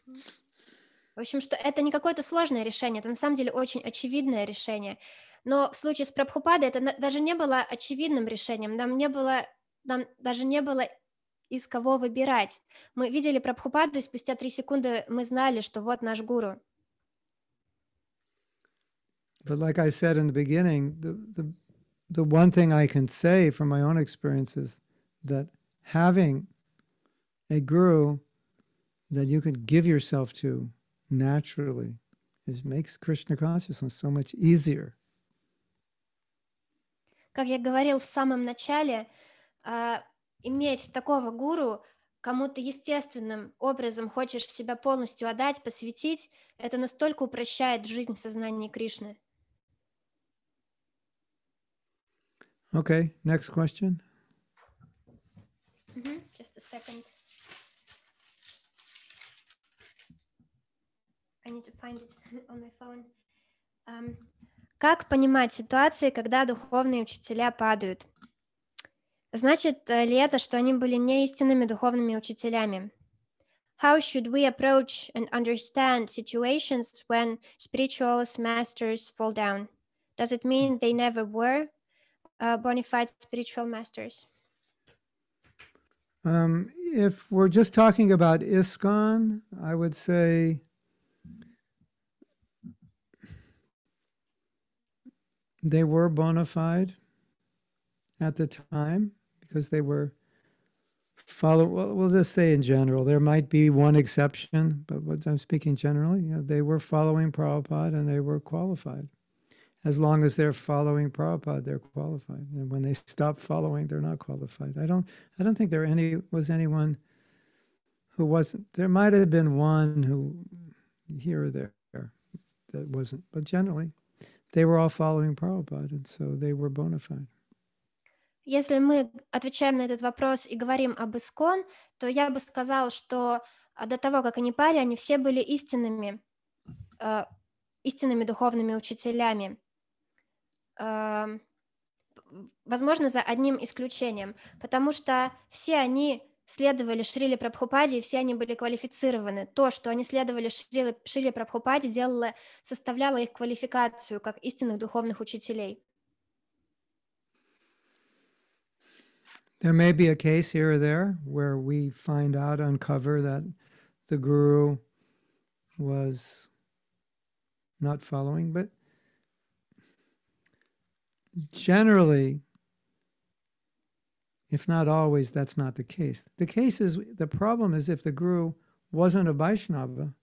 В общем, что это не какое-то сложное решение, это на самом деле очень очевидное решение. Но в случае с Прабхупадой это даже не было очевидным решением, нам не было, нам даже не было из кого выбирать. Мы видели Прабхупаду, и спустя три секунды мы знали, что вот наш гуру. But like I said in the beginning, the, the, the one thing I can say from my own experience is that having a guru that you could give yourself to naturally is, makes Krishna consciousness so much easier. Как я говорил в самом начале, uh, иметь такого гуру, кому ты естественным образом хочешь себя полностью отдать, посвятить, это настолько упрощает жизнь в сознании Кришны. Okay, next question. Mm -hmm. Just a second. I need to find it on my phone. Um, как понимать ситуации, когда духовные учителя падают? Значит ли это, что они были не истинными духовными учителями? How should we approach and understand situations when spiritual masters fall down? Does it mean they never were uh, bona fide spiritual masters? Um, if we're just talking about ISKCON, I would say they were bona fide at the time because they were follow well, we'll just say in general there might be one exception but i'm speaking generally you know, they were following prabhupada and they were qualified as long as they're following Prabhupada, they're qualified. And when they stop following, they're not qualified. I don't I don't think there any was anyone who wasn't there might have been one who here or there that wasn't, but generally they were all following Prabhupada, and so they were bona fide. Если мы отвечаем на этот вопрос и говорим об Искон, то я бы сказал, что до того, как они пали, они все были истинными, э, истинными духовными учителями. возможно, за одним исключением, потому что все они следовали Шриле Прабхупаде, и все они были квалифицированы. То, что они следовали Шриле, Шриле Прабхупаде, делало, составляло их квалификацию как истинных духовных учителей. There may be a case here or there where we find out, uncover that the guru was not following, but generally, if not always, that's not the case. The case is the problem is if the guru wasn't a Vaishnava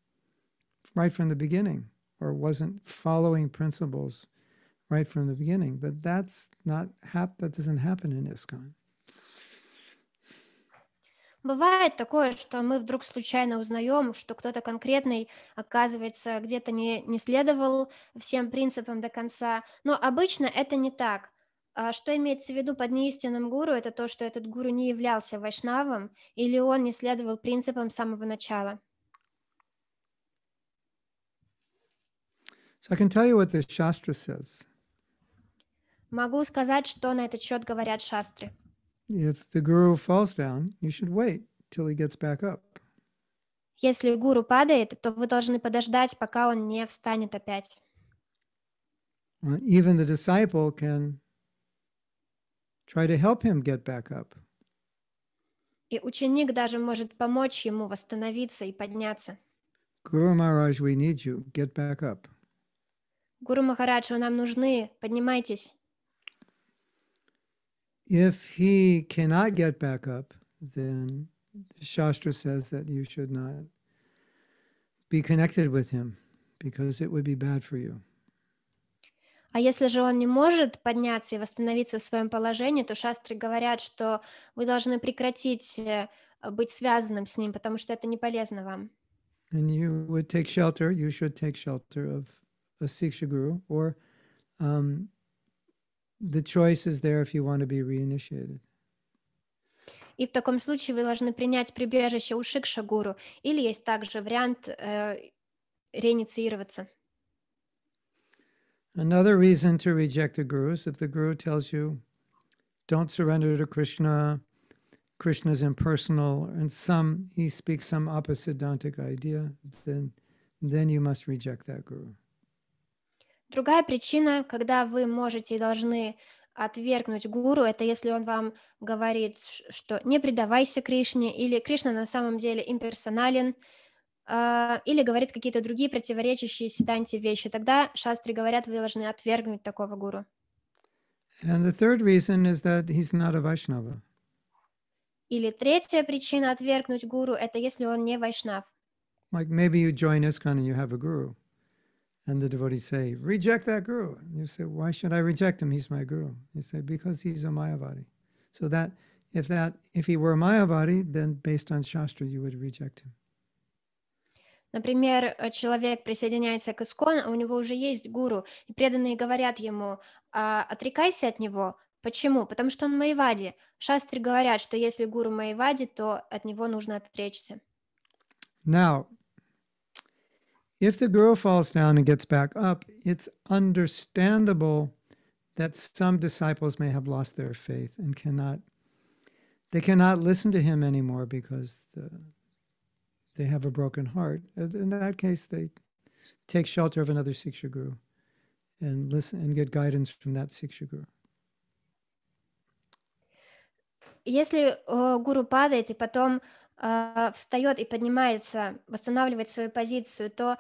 right from the beginning or wasn't following principles right from the beginning. But that's not hap- that doesn't happen in ISKCON. Бывает такое, что мы вдруг случайно узнаем, что кто-то конкретный, оказывается, где-то не, не следовал всем принципам до конца, но обычно это не так. А что имеется в виду под неистинным гуру, это то, что этот гуру не являлся вайшнавом или он не следовал принципам с самого начала. So I can tell you what the says. Могу сказать, что на этот счет говорят шастры. If the guru falls down, you should wait till he gets back up. Если гуру падает, то вы должны подождать, пока он не встанет опять. Even the disciple can try to help him get back up. И ученик даже может помочь ему восстановиться и подняться. Guru Maharaj, we need you. Get back up. Гуру Махарадж, вы нам нужны. Поднимайтесь. if he cannot get back up, then Shastra says that you should not be connected with him because it would be bad for you. А если же он не может подняться и восстановиться в своем положении, то шастры говорят, что вы должны прекратить э, быть связанным с ним, потому что это не полезно вам. And you would take shelter, you should take shelter of a Sikh guru or um, the choice is there if you want to be reinitiated. И в таком случае вы должны принять прибежище у Шикша Гуру, или есть также вариант э, реинициироваться. Another reason to reject a guru is if the guru tells you, don't surrender to Krishna, Krishna is impersonal, and some he speaks some opposite Dantic idea, then then you must reject that guru. Другая причина, когда вы можете и должны отвергнуть гуру, это если он вам говорит, что не предавайся Кришне, или Кришна на самом деле имперсонален, а, или говорит какие-то другие противоречащие седанти вещи. Тогда шастры говорят, вы должны отвергнуть такого гуру. And the third reason is that he's not a Vaishnava. Или третья причина отвергнуть гуру – это если он не вайшнав. Like maybe you join ISKCON and you have a guru. And the devotees say, reject that guru. And you say, why should I reject him? He's my guru. You say, because he's a Mayavadi. So that if that if he were Mayavadi, then based on Shastra, you would reject him. Например, э, человек присоединяется к Искон, а у него уже есть гуру, и преданные говорят ему, «А, отрекайся от него. Почему? Потому что он Майвади. Шастры говорят, что если гуру Майвади, то от него нужно отречься. Now, If the girl falls down and gets back up, it's understandable that some disciples may have lost their faith and cannot they cannot listen to him anymore because the, they have a broken heart. In that case, they take shelter of another Siksha guru and listen and get guidance from that Siksha guru. Если э, гуру падает и потом А, встает и поднимается, восстанавливает свою позицию, то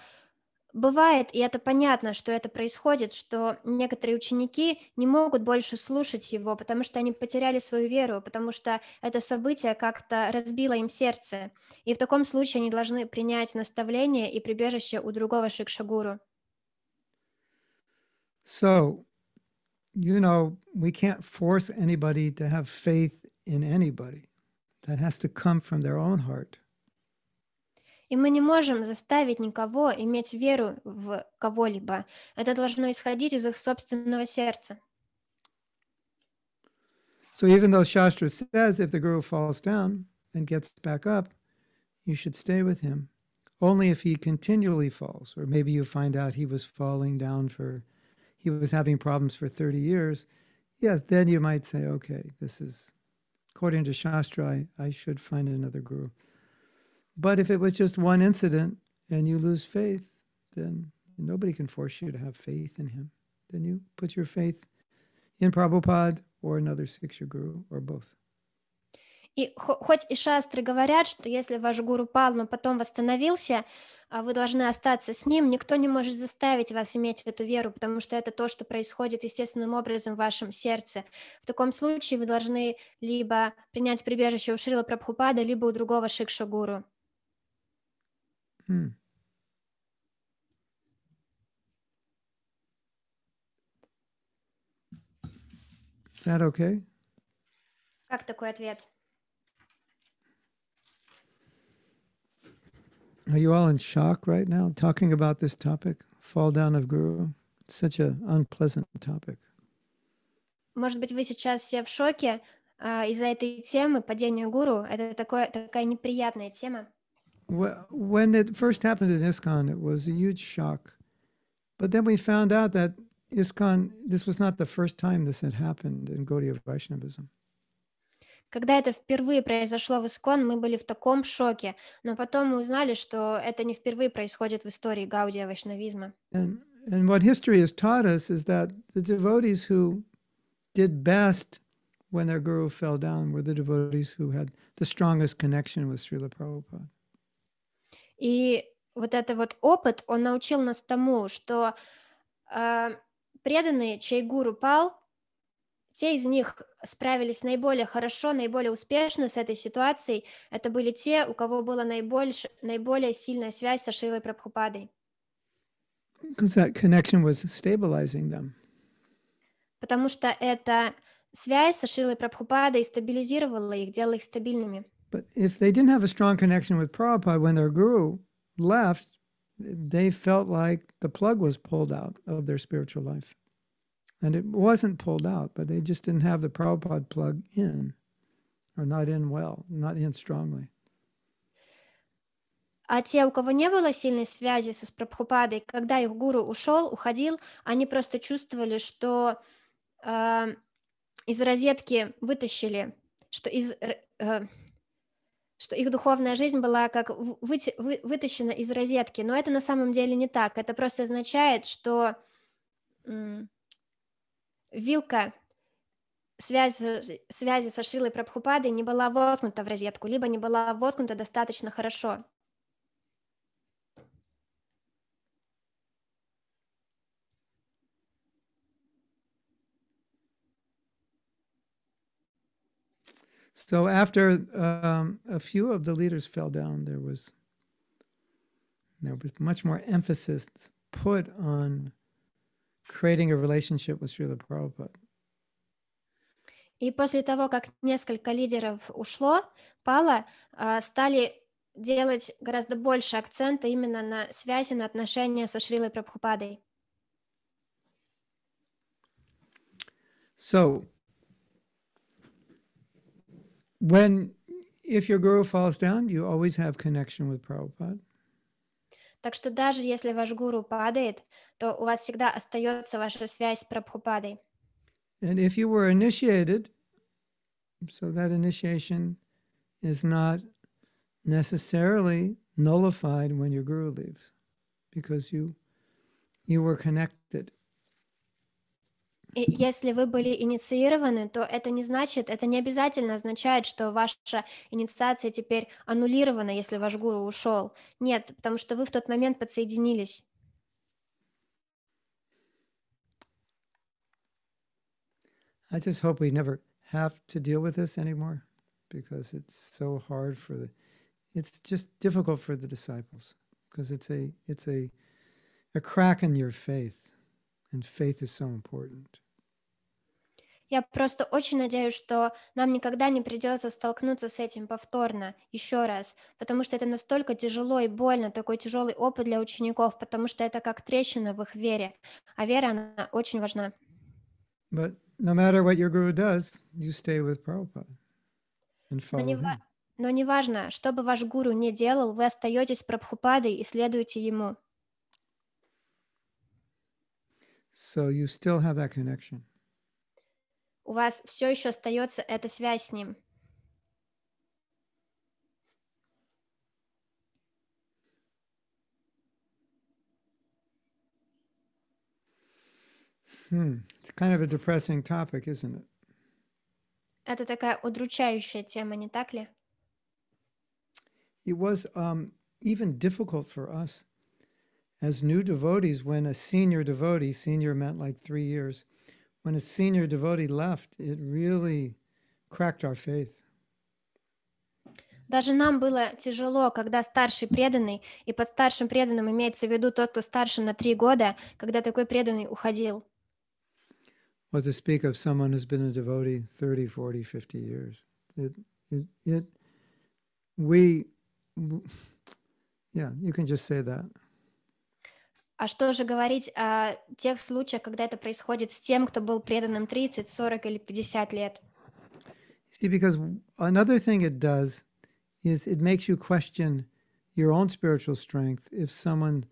бывает, и это понятно, что это происходит, что некоторые ученики не могут больше слушать его, потому что они потеряли свою веру, потому что это событие как-то разбило им сердце. И в таком случае они должны принять наставление и прибежище у другого шикшагуру. So, you know, we can't force anybody to have faith in anybody. That has to come from their own heart. И мы не можем заставить никого иметь веру в кого-либо. Это должно исходить из их собственного сердца. So even though Shastra says if the guru falls down and gets back up, you should stay with him. Only if he continually falls, or maybe you find out he was falling down for, he was having problems for 30 years. Yes, then you might say, okay, this is according to Shastra, I, I should find another guru. But if it was just one incident and you lose faith, then nobody can force you to have faith in him. Then you put your faith in Prabhupada or another six-year guru or both. И хоть и шастры говорят, что если ваш гуру пал, но потом восстановился, а вы должны остаться с ним, никто не может заставить вас иметь эту веру, потому что это то, что происходит естественным образом в вашем сердце. В таком случае вы должны либо принять прибежище у Шрила Прабхупада, либо у другого шикша-гуру. Mm. Is that okay? Как такой ответ? Are you all in shock right now talking about this topic, fall down of guru? It's such an unpleasant topic. Может быть, вы сейчас все в шоке uh, из-за этой темы падения гуру. Это такое, такая неприятная тема. Well, when it first happened in ISKCON, it was a huge shock. But then we found out that ISKCON, this was not the first time this had happened in Gaudiya Vaishnavism. Когда это впервые произошло в Искон, мы были в таком шоке, но потом мы узнали, что это не впервые происходит в истории Гаудия Вайшнавизма. And, and what history has taught us is that the devotees who did best when their guru fell down were the devotees who had the strongest connection with Srila Prabhupada. И вот этот вот опыт, он научил нас тому, что э, а, преданные, чей гуру пал, те из них справились наиболее хорошо, наиболее успешно с этой ситуацией, это были те, у кого была наибольш... наиболее сильная связь со Шилой Прабхупадой. Потому что эта связь со Шилой Прабхупадой стабилизировала их, делала их стабильными. But if they didn't have a strong connection with Prabhupada when their guru left, they felt like the plug was pulled out of their spiritual life. And it wasn't pulled out, but they just didn't have the Prabhupada plug in or not in well, not in strongly. А те, у кого не было сильной связи со Прабхупадой, когда их гуру ушел, уходил, они просто чувствовали, что э, из розетки вытащили, что, из, э, э что их духовная жизнь была как вы, вы, вытащена из розетки. Но это на самом деле не так. Это просто означает, что... М- вилка связи, связи со Шилой Прабхупадой не была воткнута в розетку, либо не была воткнута достаточно хорошо. So after um, a few of the leaders fell down, there was there was much more emphasis put on creating a relationship with Srila Prabhupada. И после того, как несколько лидеров ушло, пало, а, стали делать гораздо больше акцента именно на связи, на отношения со Шрилой Прабхупадой. So, when, if your guru falls down, you always have connection with Prabhupada. Так что даже если ваш гуру падает, то у вас всегда остается ваша связь с Прабхупадой. And if you were initiated, so that initiation is not necessarily nullified when your guru leaves, because you you were connected. И если вы были инициированы, то это не значит, это не обязательно означает, что ваша инициация теперь аннулирована, если ваш гуру ушел. Нет, потому что вы в тот момент подсоединились. I just hope we never have to deal with this anymore because it's so hard for the it's just difficult for the disciples because it's a it's a a crack in your faith and faith is so important. Я просто очень надеюсь, что нам никогда не придется столкнуться с этим повторно, еще раз, потому что это настолько тяжело и больно, такой тяжелый опыт для учеников, потому что это как трещина в их вере, а вера, она очень важна. But no matter what your guru does, you stay with Prabhupada and follow him. Но неважно, что бы ваш гуру не делал, вы остаетесь Прабхупадой и следуете ему. So you still have that connection. У вас все еще остается эта связь с ним. Hmm. It's kind of a depressing topic, isn't it? Это такая удручающая тема, не так ли? It was um, even difficult for us as new devotees when a senior devotee, senior meant like three years, when a senior devotee left, it really cracked our faith. Даже нам было тяжело, когда старший преданный, и под старшим преданным имеется в виду тот, кто старше на три года, когда такой преданный уходил well, to speak of someone who's been a devotee 30, 40, 50 years. It, it, it, we, yeah, you can just say that. А что же говорить о тех случаях, когда это происходит с тем, кто был преданным 30, 40 или 50 лет? See, because another thing it does is it makes you question your own spiritual strength if someone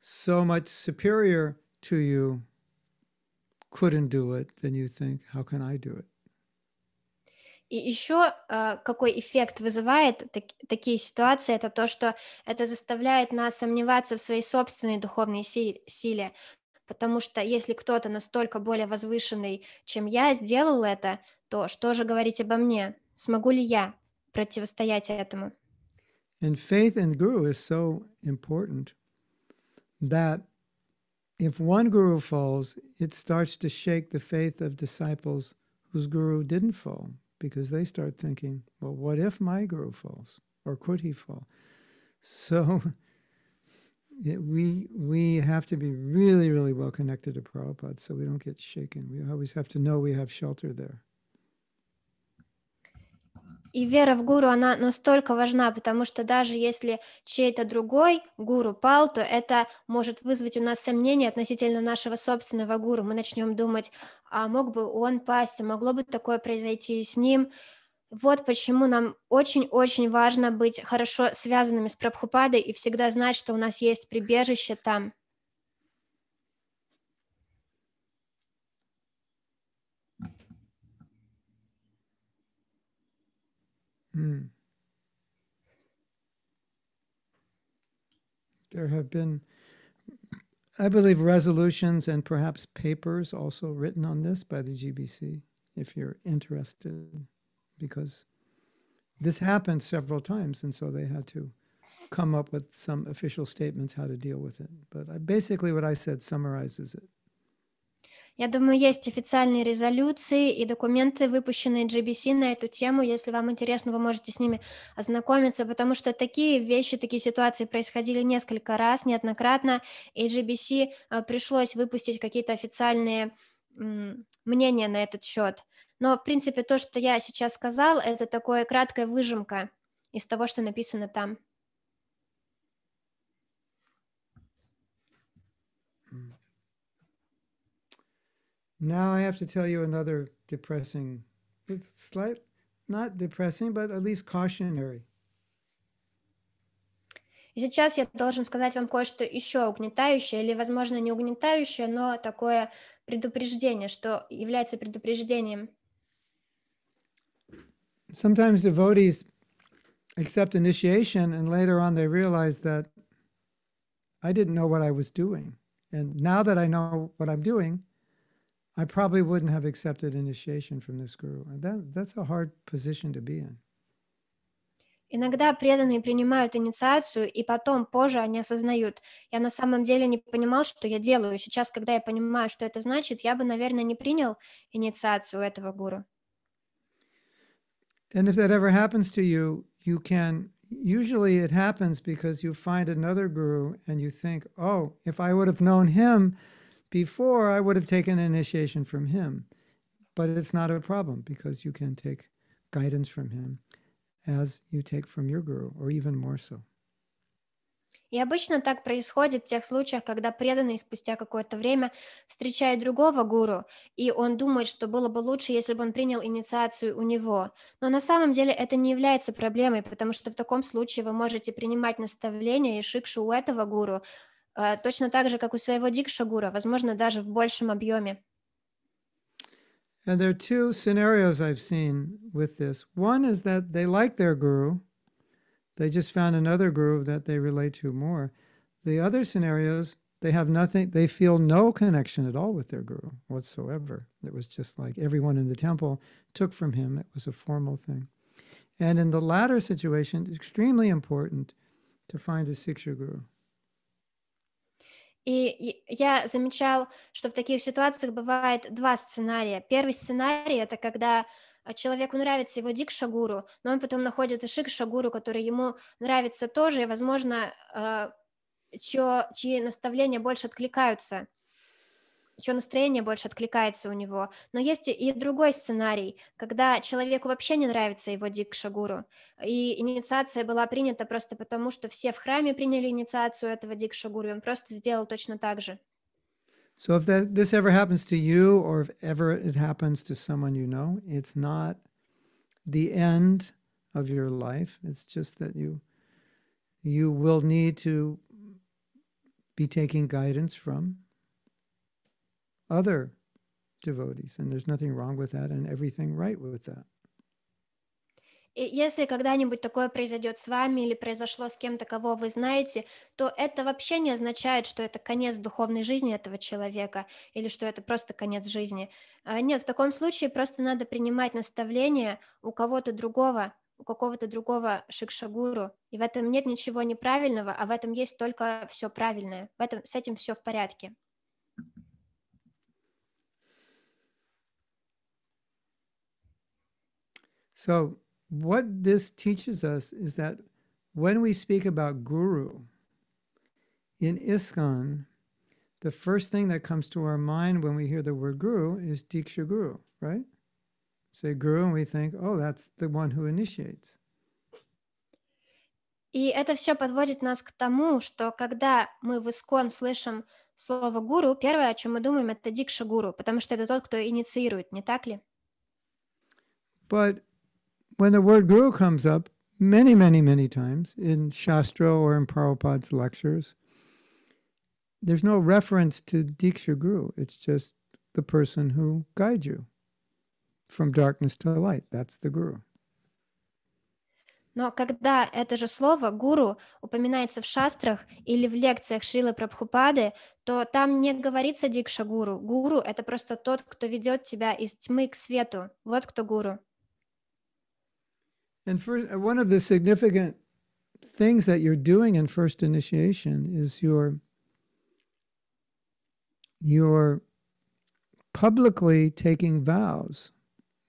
so much superior to you couldn't do it, then you think, how can I do it? И еще э, какой эффект вызывает так, такие ситуации, это то, что это заставляет нас сомневаться в своей собственной духовной силе, потому что если кто-то настолько более возвышенный, чем я, сделал это, то что же говорить обо мне? Смогу ли я противостоять этому? And faith in Guru is so important that If one guru falls, it starts to shake the faith of disciples whose guru didn't fall because they start thinking, well, what if my guru falls? Or could he fall? So it, we, we have to be really, really well connected to Prabhupada so we don't get shaken. We always have to know we have shelter there. И вера в гуру, она настолько важна, потому что даже если чей-то другой гуру пал, то это может вызвать у нас сомнения относительно нашего собственного гуру. Мы начнем думать, а мог бы он пасть, а могло бы такое произойти и с ним. Вот почему нам очень-очень важно быть хорошо связанными с Прабхупадой и всегда знать, что у нас есть прибежище там. Hmm. There have been, I believe, resolutions and perhaps papers also written on this by the GBC, if you're interested, because this happened several times, and so they had to come up with some official statements how to deal with it. But I, basically, what I said summarizes it. Я думаю, есть официальные резолюции и документы, выпущенные GBC на эту тему. Если вам интересно, вы можете с ними ознакомиться, потому что такие вещи, такие ситуации происходили несколько раз, неоднократно, и GBC э, пришлось выпустить какие-то официальные мнения на этот счет. Но, в принципе, то, что я сейчас сказал, это такое краткая выжимка из того, что написано там. Now I have to tell you another depressing, it's slight, not depressing, but at least cautionary. сейчас я должен сказать вам кое-что еще угнетающее, или, возможно, не угнетающее, но такое предупреждение, что является предупреждением. Sometimes devotees accept initiation and later on they realize that I didn't know what I was doing. And now that I know what I'm doing, I probably wouldn't have accepted initiation from this guru. That, that's a hard position to be in. Иногда преданные принимают инициацию, и потом, позже, они осознают, я на самом деле не понимал, что я делаю. Сейчас, когда я понимаю, что это значит, я бы, наверное, не принял инициацию этого гуру. And if that ever happens to you, you can, usually it happens because you find another guru and you think, oh, if I would have known him, Before, I would have taken initiation from him, but it's not a problem because you can take guidance from him as you take from your guru, or even more so. И обычно так происходит в тех случаях, когда преданный спустя какое-то время встречает другого гуру, и он думает, что было бы лучше, если бы он принял инициацию у него. Но на самом деле это не является проблемой, потому что в таком случае вы можете принимать наставления и шикшу у этого гуру, точно так же, как у своего возможно, даже в большем объеме. And there are two scenarios I've seen with this. One is that they like their guru, they just found another guru that they relate to more. The other scenarios, they have nothing, they feel no connection at all with their guru whatsoever. It was just like everyone in the temple took from him, it was a formal thing. And in the latter situation, it's extremely important to find a Siksha guru. И я замечал, что в таких ситуациях бывает два сценария. Первый сценарий – это когда а, человеку нравится его дикшагуру, но он потом находит и шикшагуру, который ему нравится тоже, и, возможно, а, чьи наставления больше откликаются – что настроение больше откликается у него. Но есть и другой сценарий, когда человеку вообще не нравится его дикшагуру, и инициация была принята просто потому, что все в храме приняли инициацию этого дикшагуру, и он просто сделал точно так же. So if that, this ever happens to you, or if ever it happens to someone you know, it's not the end of your life. It's just that you you will need to be taking guidance from other devotees, and there's nothing wrong with that, and everything right with that. если когда-нибудь такое произойдет с вами или произошло с кем-то, кого вы знаете, то это вообще не означает, что это конец духовной жизни этого человека или что это просто конец жизни. А, нет, в таком случае просто надо принимать наставления у кого-то другого, у какого-то другого шикшагуру. И в этом нет ничего неправильного, а в этом есть только все правильное. В этом, с этим все в порядке. So, what this teaches us is that when we speak about guru in ISKCON, the first thing that comes to our mind when we hear the word guru is Diksha Guru, right? Say guru, and we think, oh, that's the one who initiates. И это все подводит нас к тому, что когда мы в Искон слышим слово гуру, первое, о чем мы думаем, это дикша гуру, потому что это тот, кто инициирует, не так ли? But when the word guru comes up many, many, many times in Shastra or in Prabhupada's lectures, there's no reference to Diksha Guru. It's just the person who guides you from darkness to light. That's the Guru. Но когда это же слово «гуру» упоминается в шастрах или в лекциях Шрилы Прабхупады, то там не говорится «дикша гуру». Гуру – это просто тот, кто ведет тебя из тьмы к свету. Вот кто гуру. And for, one of the significant things that you're doing in first initiation is you're you're publicly taking vows,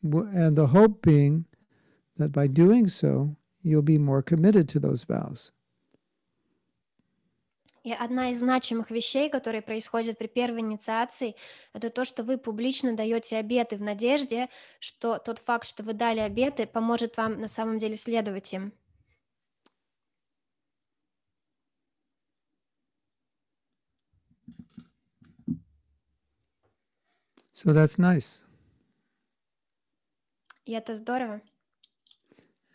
and the hope being that by doing so, you'll be more committed to those vows. И одна из значимых вещей, которые происходят при первой инициации, это то, что вы публично даете обеты в надежде, что тот факт, что вы дали обеты, поможет вам на самом деле следовать им. So that's nice. И это здорово.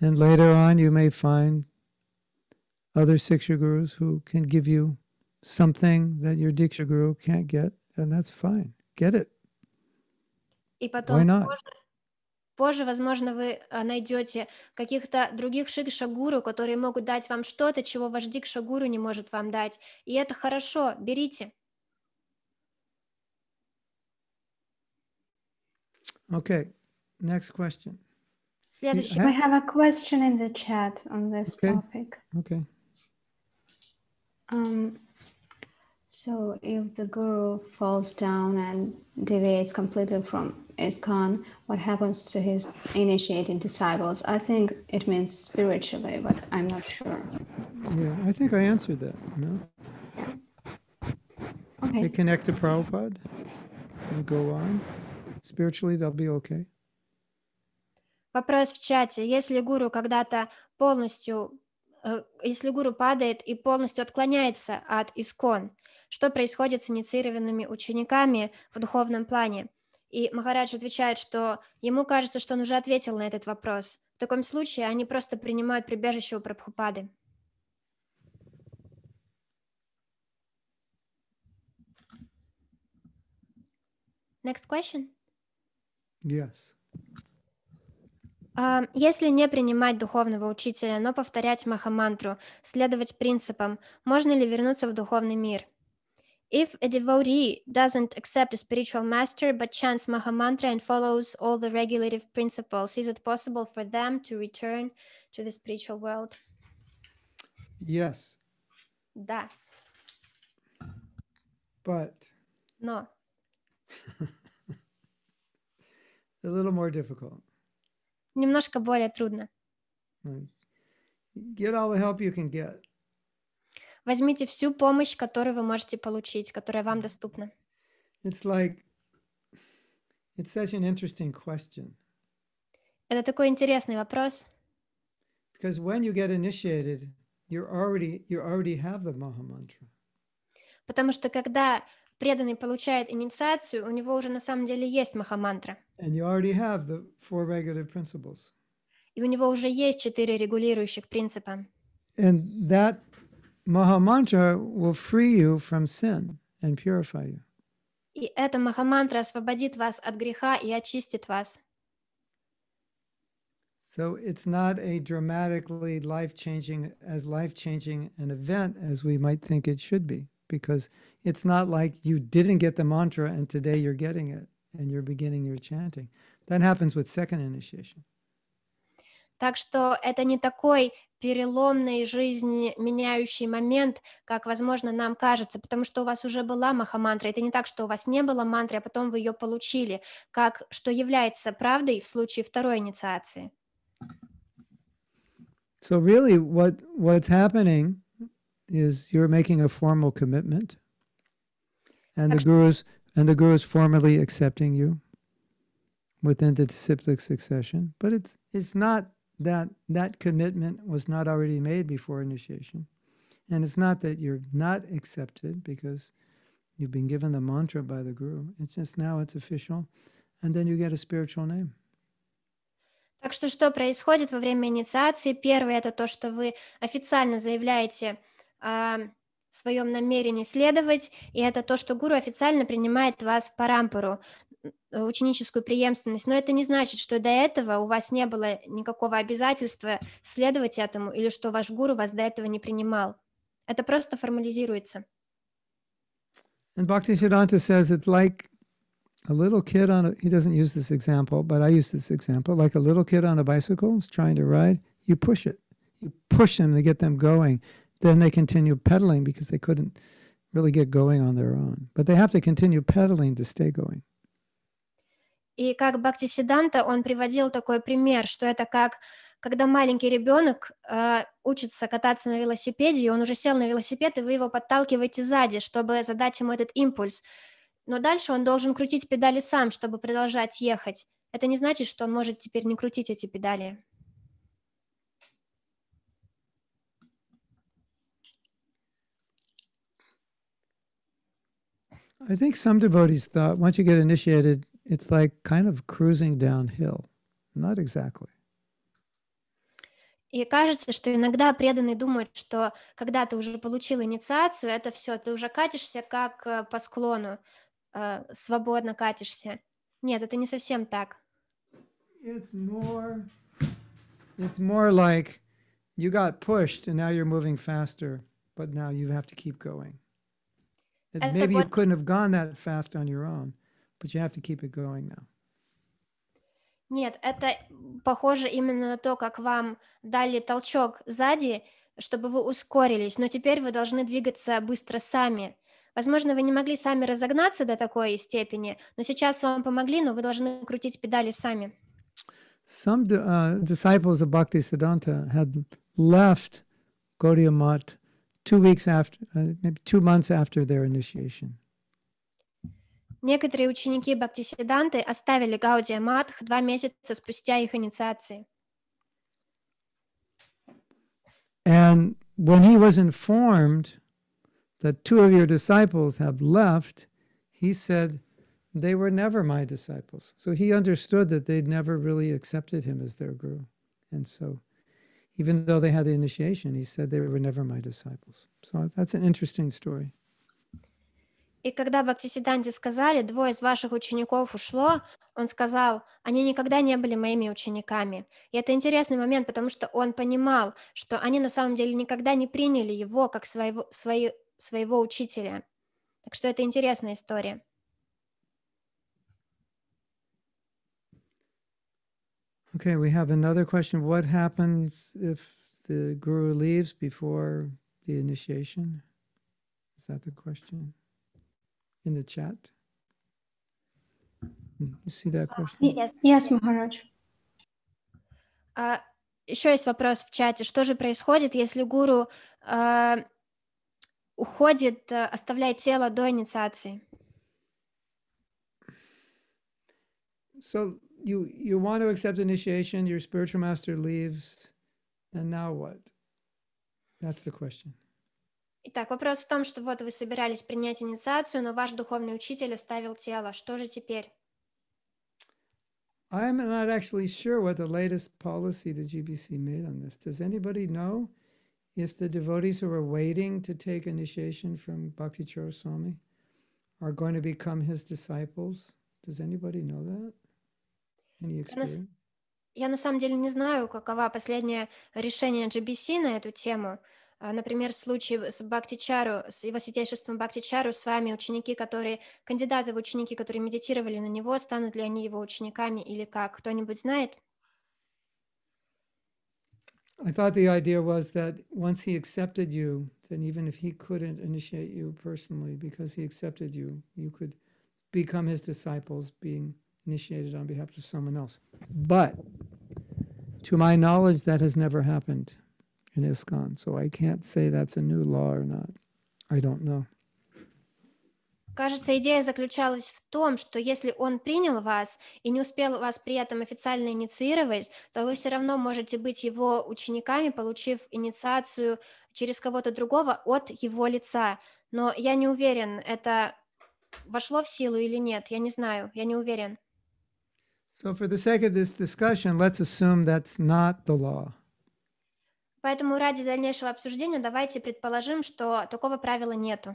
And later on you may find other Siksha gurus who can give you something that your Diksha guru can't get, and that's fine. Get it. И потом позже, позже, возможно, вы найдете каких-то других шикша-гуру, которые могут дать вам что-то, чего ваш дикша-гуру не может вам дать. И это хорошо, берите. Okay, next question. Следующий. We have a question in the chat on this okay. topic. Okay. Um, so if the guru falls down and deviates completely from ISKCON, what happens to his initiated disciples? I think it means spiritually, but I'm not sure. Yeah, I think I answered that. No? Okay. They connect to Prabhupada and go on. Spiritually, they'll be okay. Вопрос в чате. Если гуру когда-то полностью Э, если гуру падает и полностью отклоняется от искон, что происходит с инициированными учениками в духовном плане? И Махарадж отвечает, что ему кажется, что он уже ответил на этот вопрос. В таком случае они просто принимают прибежище у Прабхупады. Next question? Yes. Если не принимать духовного учителя, но повторять махамантру, следовать принципам, можно ли вернуться в духовный мир? If a devotee doesn't accept a spiritual master but chants Mahamantra and follows all the regulative principles, is it possible for them to return to the spiritual world? Yes. Да. But. No. a little more difficult. немножко более трудно. Get all the help you can get. Возьмите всю помощь, которую вы можете получить, которая вам доступна. It's like, it's such an interesting question. Это такой интересный вопрос. Because when you get initiated, you're already, you already have the Maha Mantra. Потому что когда преданный получает инициацию, у него уже на самом деле есть махамантра. And you already have the four regulative principles. И у него уже есть четыре регулирующих принципа. And that Mahamantra will free you from sin and purify you. И эта Махамантра освободит вас от греха и очистит вас. So it's not a dramatically life-changing, as life-changing an event as we might think it should be. because it's not like you didn't get the mantra and today you're getting it and you're beginning your chanting. That happens with second initiation. Так что это не такой переломный жизнь меняющий момент, как, возможно, нам кажется, потому что у вас уже была махамантра. Это не так, что у вас не было мантры, а потом вы ее получили, как что является правдой в случае второй инициации. So really what what's happening is you're making a formal commitment and the guru's and the guru's formally accepting you within the cyclic succession but it's it's not that that commitment was not already made before initiation and it's not that you're not accepted because you've been given the mantra by the guru it's just now it's official and then you get a spiritual name Так что что происходит во время инициации? Первое это то, что вы официально заявляете А, в своем намерении следовать, и это то, что гуру официально принимает вас в парампору, э, ученическую преемственность, но это не значит, что до этого у вас не было никакого обязательства следовать этому, или что ваш гуру вас до этого не принимал. Это просто формализируется. And Bhakti Siddhanta says it like a little kid on a, he doesn't use this example, but I use this example, like a little kid on a bicycle is trying to ride, you push it. You push them to get them going then they continued pedaling because they couldn't really get going on their own. But they have to continue pedaling to stay going. И как Бхактисиданта он приводил такой пример, что это как когда маленький ребенок э, учится кататься на велосипеде, и он уже сел на велосипед, и вы его подталкиваете сзади, чтобы задать ему этот импульс. Но дальше он должен крутить педали сам, чтобы продолжать ехать. Это не значит, что он может теперь не крутить эти педали. I think some devotees thought once you get initiated, it's like kind of cruising downhill. Not exactly. И кажется, что иногда преданные думают, что когда ты уже получил инициацию, это все, ты уже катишься как э, по склону, э, свободно катишься. Нет, это не совсем так. It's more, it's more like you got pushed and now you're moving faster, but now you have to keep going. That maybe you couldn't have gone that fast on your own, but you have to keep it going now. Нет, это похоже именно на то, как вам дали толчок сзади, чтобы вы ускорились, но теперь вы должны двигаться быстро сами. Возможно, вы не могли сами разогнаться до такой степени, но сейчас вам помогли, но вы должны крутить педали сами. Some uh, disciples of Bhakti Siddhanta had left Gaudiya Math two weeks after, uh, maybe two months after their initiation. Некоторые ученики Бхактисиданты оставили Гаудия Матх два месяца спустя их инициации. And when he was informed that two of your disciples have left, he said, they were never my disciples. So he understood that they'd never really accepted him as their guru. And so even though they had the initiation, he said they were never my disciples. So that's an interesting story. И когда Бхактисиданте сказали, двое из ваших учеников ушло, он сказал, они никогда не были моими учениками. И это интересный момент, потому что он понимал, что они на самом деле никогда не приняли его как своего, свои, своего учителя. Так что это интересная история. Okay, we have another question. What happens if the guru leaves before the initiation? Is that the question in the chat? Hmm, you see that question? Uh, yes, yes, Maharaj. Uh, еще есть вопрос в чате. Что же происходит, если гуру uh, уходит, uh, э, оставляя тело до инициации? So you you want to accept initiation, your spiritual master leaves, and now what? That's the question. Итак, вопрос в том, что вот вы собирались принять инициацию, но ваш духовный учитель оставил тело. Что же теперь? I'm not actually sure what the latest policy the GBC made on this. Does anybody know if the devotees who are waiting to take initiation from Bhakti Swami are going to become his disciples? Does anybody know that? Я на, я на самом деле не знаю, какова последнее решение GBC на эту тему. А, например, в случае с Бхактичару, с его святейшеством Бхактичару, с вами ученики, которые, кандидаты в ученики, которые медитировали на него, станут ли они его учениками или как? Кто-нибудь знает? I thought the idea was that once he accepted you, then even if he couldn't initiate you personally because he accepted you, you could become his disciples being – initiated on behalf of someone else. But to my knowledge, that has never happened in ISKCON. So I can't say that's a new law or not. I don't know. Кажется, идея заключалась в том, что если он принял вас и не успел вас при этом официально инициировать, то вы все равно можете быть его учениками, получив инициацию через кого-то другого от его лица. Но я не уверен, это вошло в силу или нет, я не знаю, я не уверен. So for the sake of this discussion, let's assume that's not the law. Поэтому ради дальнейшего обсуждения давайте предположим, что такого правила нету.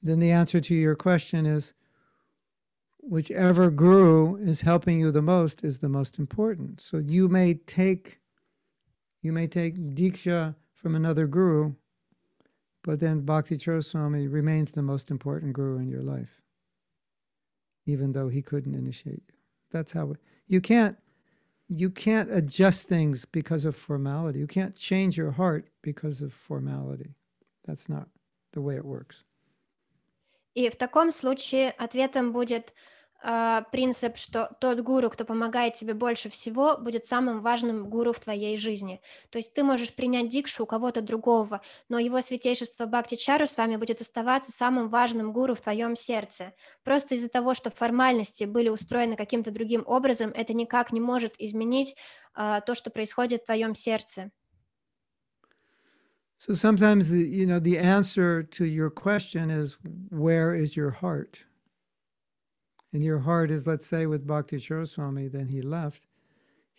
Then the answer to your question is whichever guru is helping you the most is the most important. So you may take you may take diksha from another guru, but then Bhakti Swami remains the most important guru in your life, even though he couldn't initiate you that's how you can't you can't adjust things because of formality. You can't change your heart because of formality. That's not the way it works. И в таком случае ответом будет А, принцип, что тот гуру, кто помогает тебе больше всего, будет самым важным гуру в твоей жизни. То есть ты можешь принять дикшу у кого-то другого, но его святейшество Бхакти Чару с вами будет оставаться самым важным гуру в твоем сердце. Просто из-за того, что формальности были устроены каким-то другим образом, это никак не может изменить э, то, что происходит в твоем сердце. So sometimes the, you know the answer to your question is where is your heart? and your heart is, let's say, with Bhakti Swami, then he left,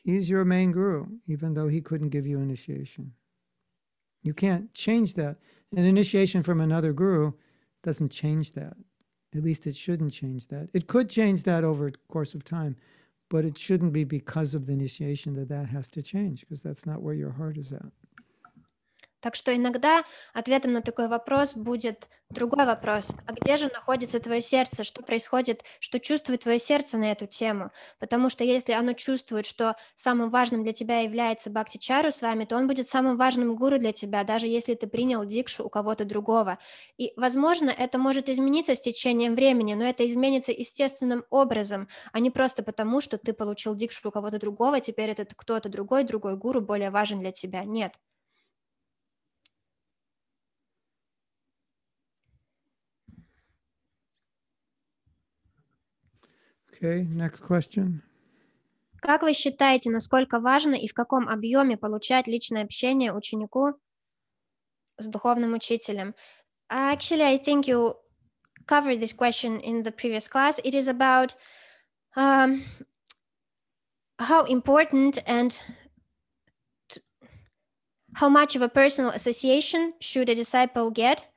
he's your main guru, even though he couldn't give you initiation. You can't change that. An initiation from another guru doesn't change that. At least it shouldn't change that. It could change that over the course of time, but it shouldn't be because of the initiation that that has to change, because that's not where your heart is at. Так что иногда ответом на такой вопрос будет другой вопрос. А где же находится твое сердце? Что происходит? Что чувствует твое сердце на эту тему? Потому что если оно чувствует, что самым важным для тебя является Бхактичару с вами, то он будет самым важным гуру для тебя, даже если ты принял дикшу у кого-то другого. И, возможно, это может измениться с течением времени, но это изменится естественным образом, а не просто потому, что ты получил дикшу у кого-то другого, теперь этот кто-то другой, другой гуру более важен для тебя. Нет. Okay, next question. Как вы считаете, насколько важно и в каком объеме получать личное общение ученику с духовным учителем? Actually, I think you covered this question in the previous class. It is about um, how important and how much of a personal association should a disciple get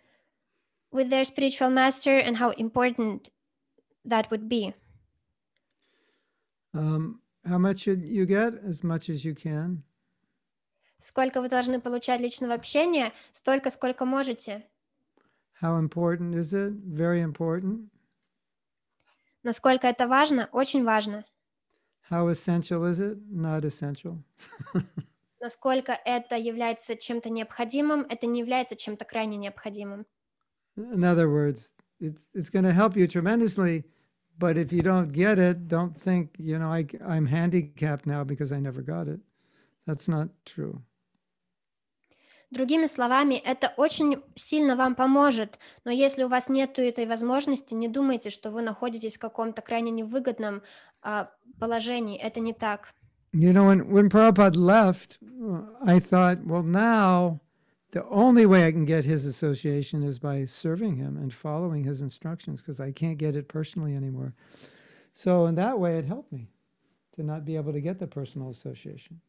with their spiritual master and how important that would be. Um, how much you get? As much as you can. Сколько вы должны получать личного общения? Столько, сколько можете. How important is it? Very important. Насколько это важно? Очень важно. How essential is it? Not essential. Насколько это является чем-то необходимым? Это не является чем-то крайне необходимым. In other words, it's, it's going to help you tremendously but if you don't get it, don't think, you know, I, I'm handicapped now because I never got it. That's not true. Другими словами, это очень сильно вам поможет, но если у вас нет этой возможности, не думайте, что вы находитесь в каком-то крайне невыгодном uh, положении. Это не так. You know, when, when Prabhupada left, I thought, well, now the only way I can get his association is by serving him and following his instructions because I can't get it personally anymore. So, in that way, it helped me to not be able to get the personal association.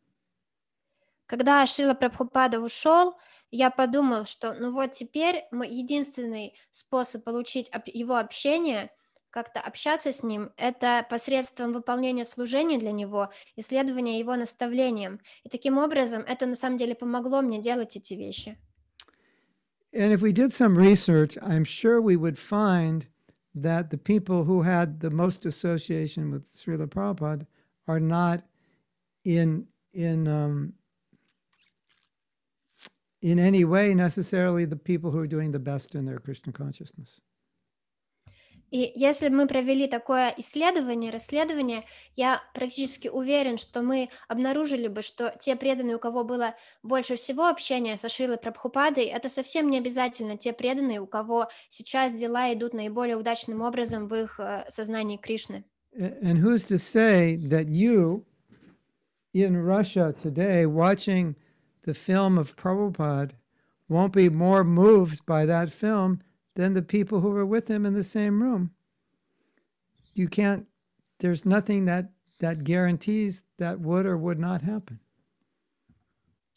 Когда Шила Прабхупада ушел, я подумал, что ну вот теперь единственный способ получить его общение – как-то общаться с ним, это посредством выполнения служения для него, исследования его наставлением. И таким образом это на самом деле помогло мне делать эти вещи. And if we did some research, I'm sure we would find that the people who had the most association with Srila Prabhupada are not in in um, in any way necessarily the people who are doing the best in their Christian consciousness. И если мы провели такое исследование, расследование, я практически уверен, что мы обнаружили бы, что те преданные, у кого было больше всего общения со Шрилой Прабхупадой, это совсем не обязательно те преданные, у кого сейчас дела идут наиболее удачным образом в их э, сознании Кришны. And who's to say that you in Russia today watching the film of Prabhupada won't be more moved by that film than the people who were with him in the same room. You can't, there's nothing that, that guarantees that would or would not happen.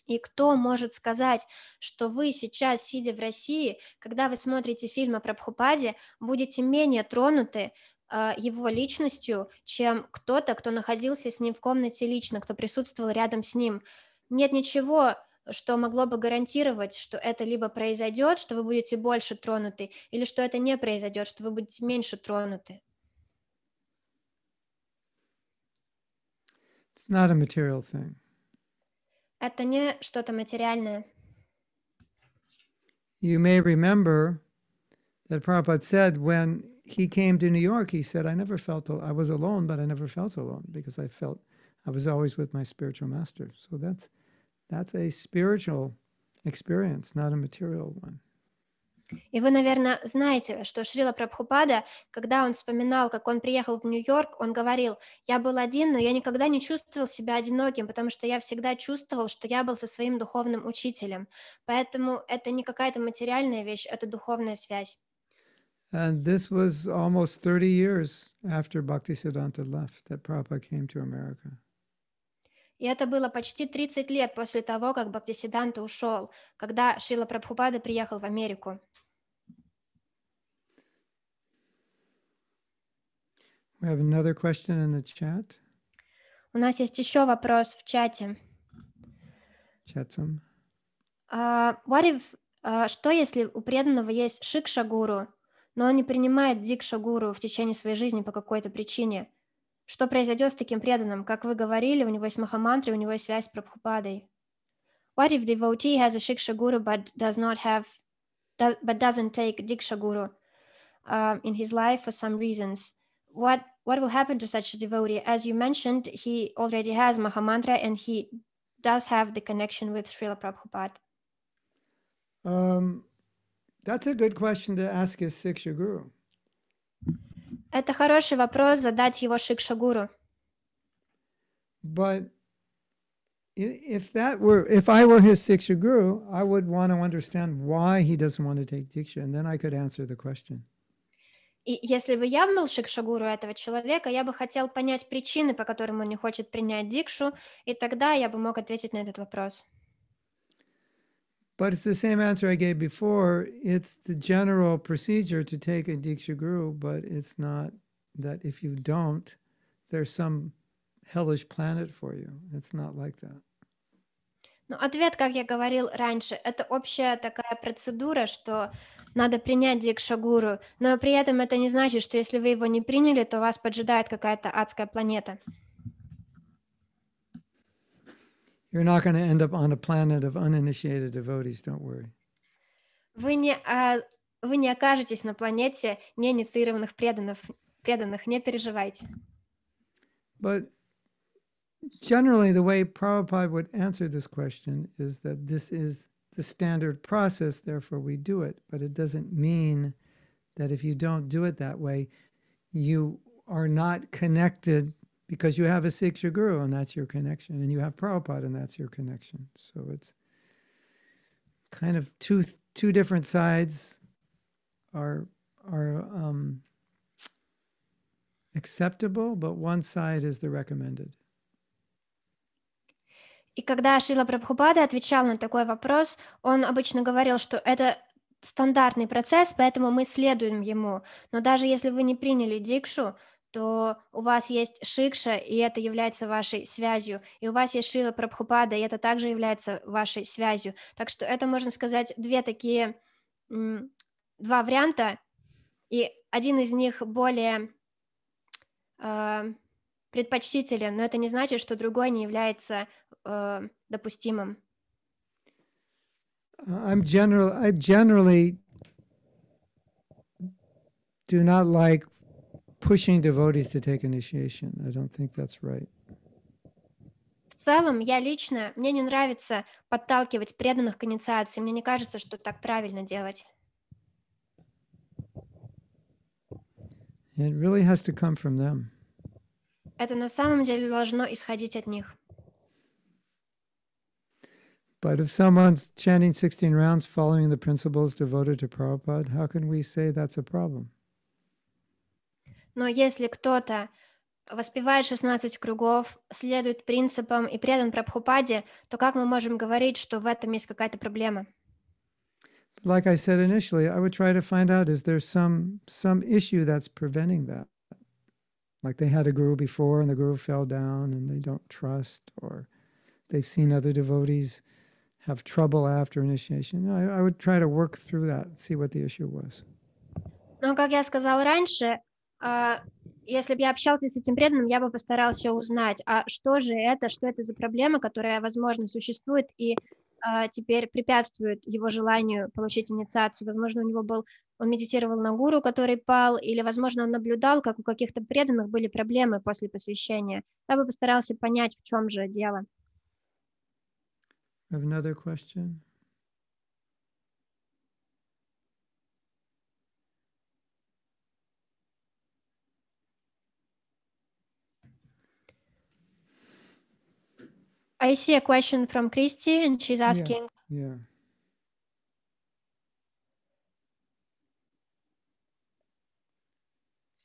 И кто может сказать, что вы сейчас, сидя в России, когда вы смотрите фильм о Прабхупаде, будете менее тронуты э, его личностью, чем кто-то, кто находился с ним в комнате лично, кто присутствовал рядом с ним. Нет ничего что могло бы гарантировать, что это либо произойдет, что вы будете больше тронуты, или что это не произойдет, что вы будете меньше тронуты? It's not a material thing. Это не что-то материальное. You may remember that Prabhupada said when he came to New York, he said, I never felt, I was alone, but I never felt alone because I felt I was always with my spiritual master. So that's, That's a spiritual experience, not a material one. И вы, наверное, знаете, что Шрила Прабхупада, когда он вспоминал, как он приехал в Нью-Йорк, он говорил, я был один, но я никогда не чувствовал себя одиноким, потому что я всегда чувствовал, что я был со своим духовным учителем. Поэтому это не какая-то материальная вещь, это духовная связь. And this was almost 30 years after Bhaktisiddhanta left that Prabhupada came to America. И это было почти 30 лет после того, как Бхактисиданта ушел, когда Шила Прабхупада приехал в Америку. We have another question in the chat. У нас есть еще вопрос в чате. Чатом. Uh, а, what if, uh, что если у преданного есть шикша-гуру, но он не принимает дикша-гуру в течение своей жизни по какой-то причине? Что произойдет с таким преданным? Как вы говорили, у него есть махамантра, у него есть связь с Прабхупадой. What if devotee has a Shiksha Guru but does not have, does, but doesn't take Diksha Guru uh, in his life for some reasons? What what will happen to such a devotee? As you mentioned, he already has Mahamantra and he does have the connection with Srila Prabhupada. Um, that's a good question to ask his Siksha Guru. Это хороший вопрос задать его Шикшагуру. But if that were if I were his Siksha I would want to understand why he doesn't want to take Diksha, and then I could answer the question. И если бы я был шикшагуру этого человека, я бы хотел понять причины, по которым он не хочет принять дикшу, и тогда я бы мог ответить на этот вопрос. But it's the same answer I gave before. It's the general procedure to take a Diksha Guru, but it's not that if you don't, there's some hellish planet for you. It's not like that. Ну, ответ, как я говорил раньше, это общая такая процедура, что надо принять Дикшагуру, но при этом это не значит, что если вы его не приняли, то вас поджидает какая-то адская планета. You're not going to end up on a planet of uninitiated devotees, don't worry. Вы не, вы не окажетесь на планете неинициированных преданных, преданных, не переживайте. But generally, the way Prabhupada would answer this question is that this is the standard process, therefore we do it. But it doesn't mean that if you don't do it that way, you are not connected because you have a six-year guru and that's your connection, and you have Prabhupada and that's your connection. So it's kind of two two different sides are are um, acceptable, but one side is the recommended. И когда Шила Прабхупада отвечал на такой вопрос, он обычно говорил, что это стандартный процесс, поэтому мы следуем ему. Но даже если вы не приняли дикшу, то у вас есть Шикша, и это является вашей связью, и у вас есть Шила Прабхупада, и это также является вашей связью. Так что это, можно сказать, две такие, два варианта, и один из них более э, предпочтителен, но это не значит, что другой не является э, допустимым. I'm general, I generally do not like pushing devotees to take initiation. I don't think that's right. В целом, я лично, мне не нравится подталкивать преданных к инициации. Мне не кажется, что так правильно делать. It really has to come from them. Это на самом деле должно исходить от них. But if someone's chanting 16 rounds following the principles devoted to Prabhupada, how can we say that's a problem? Но если кто-то воспевает 16 кругов, следует принципам и предан Прабхупаде, то как мы можем говорить, что в этом есть какая-то проблема? Like I said initially, I would try to find out is there some some issue that's preventing that. Like they had a guru before and the guru fell down and they don't trust or they've seen other devotees have trouble after initiation. I, I would try to work through that, see what the issue was. Но, как я сказал раньше, а, если бы я общался с этим преданным, я бы постарался узнать, а что же это, что это за проблема, которая, возможно, существует и а, теперь препятствует его желанию получить инициацию. Возможно, у него был, он медитировал на гуру, который пал, или, возможно, он наблюдал, как у каких-то преданных были проблемы после посвящения. Я бы постарался понять, в чем же дело. another question. I see a question from Christy, and she's asking. Yeah. yeah.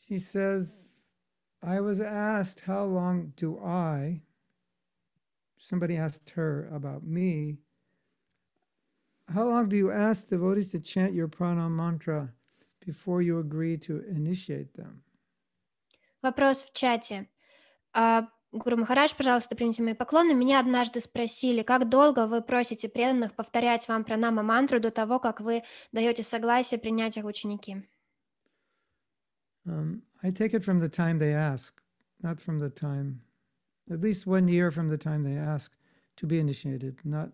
She says, I was asked how long do I, somebody asked her about me, how long do you ask devotees to chant your prana mantra before you agree to initiate them? Вопрос в чате. Гуру Махарадж, пожалуйста, примите мои поклоны. Меня однажды спросили, как долго вы просите преданных повторять вам пранама мантру до того, как вы даете согласие принять их ученики? Um, I take it from the time they ask, not from the time, at least one year from the time they ask to be initiated, not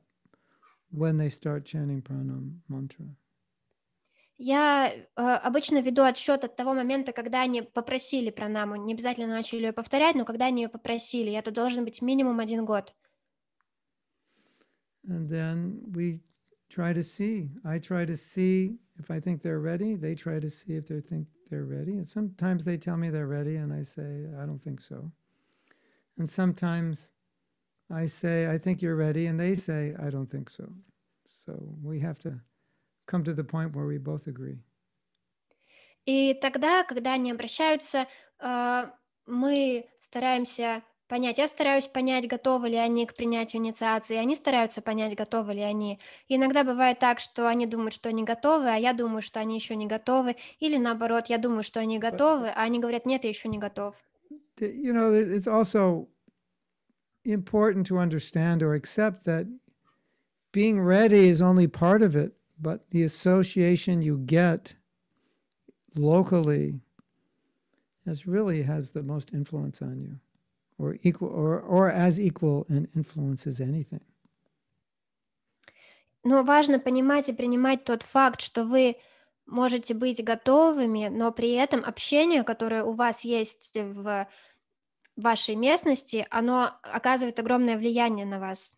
when they start chanting pranam mantra. Я э, обычно веду отсчет от того момента, когда они попросили программу. Не обязательно начали ее повторять, но когда они ее попросили, это должен быть минимум один год. And then we try to see. I try to see if I think they're ready. They try to see if they think they're ready. And sometimes they tell me they're ready, and I say, I don't think so. And sometimes I say, I think you're ready, and they say, I don't think so. So we have to come to the point where we both agree. И тогда, когда они обращаются, э, мы стараемся понять, я стараюсь понять, готовы ли они к принятию инициации, они стараются понять, готовы ли они. И иногда бывает так, что они думают, что они готовы, а я думаю, что они еще не готовы, или наоборот, я думаю, что они готовы, а они говорят, нет, я еще не готов. You know, it's also important to understand or accept that being ready is only part of it. but the association you get locally has really has the most influence on you or equal or, or as equal and influences anything. Но важно понимать и принимать тот факт, что вы можете быть готовыми, но при этом общение, которое у вас есть в вашей местности, оно оказывает огромное влияние на вас.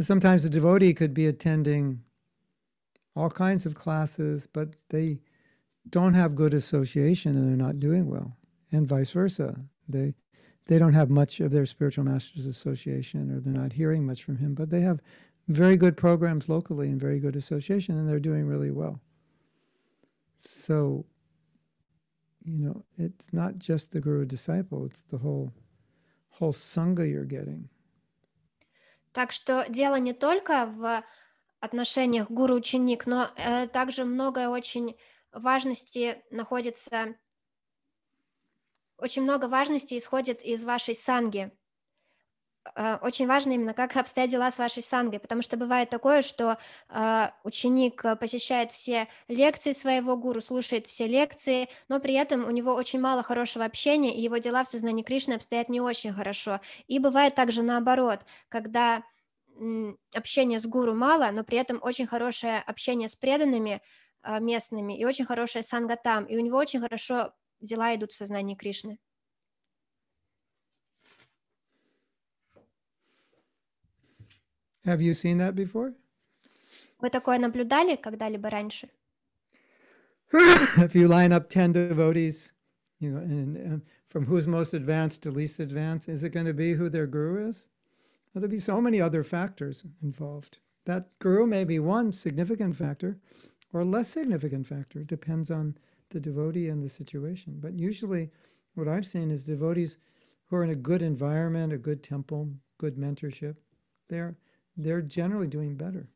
Sometimes a devotee could be attending all kinds of classes, but they don't have good association and they're not doing well, and vice versa. They they don't have much of their spiritual masters association, or they're not hearing much from him, but they have very good programs locally and very good association, and they're doing really well. So, you know, it's not just the guru disciple; it's the whole whole sangha you're getting. Так что дело не только в отношениях гуру-ученик, но э, также многое очень важности находится, очень много важности исходит из вашей санги. Э, очень важно именно, как обстоят дела с вашей сангой, потому что бывает такое, что э, ученик посещает все лекции своего гуру, слушает все лекции, но при этом у него очень мало хорошего общения, и его дела в сознании Кришны обстоят не очень хорошо. И бывает также наоборот, когда общение с гуру мало, но при этом очень хорошее общение с преданными а, местными и очень хорошее сангатам, и у него очень хорошо дела идут в сознании Кришны. Have you seen that before? Вы такое наблюдали когда-либо раньше? If you line up 10 devotees, you know, and, and from who's most advanced to least advanced, is it going to be who their guru is? There'll be so many other factors involved. That guru may be one significant factor or less significant factor. It depends on the devotee and the situation. But usually, what I've seen is devotees who are in a good environment, a good temple, good mentorship, they're, they're generally doing better.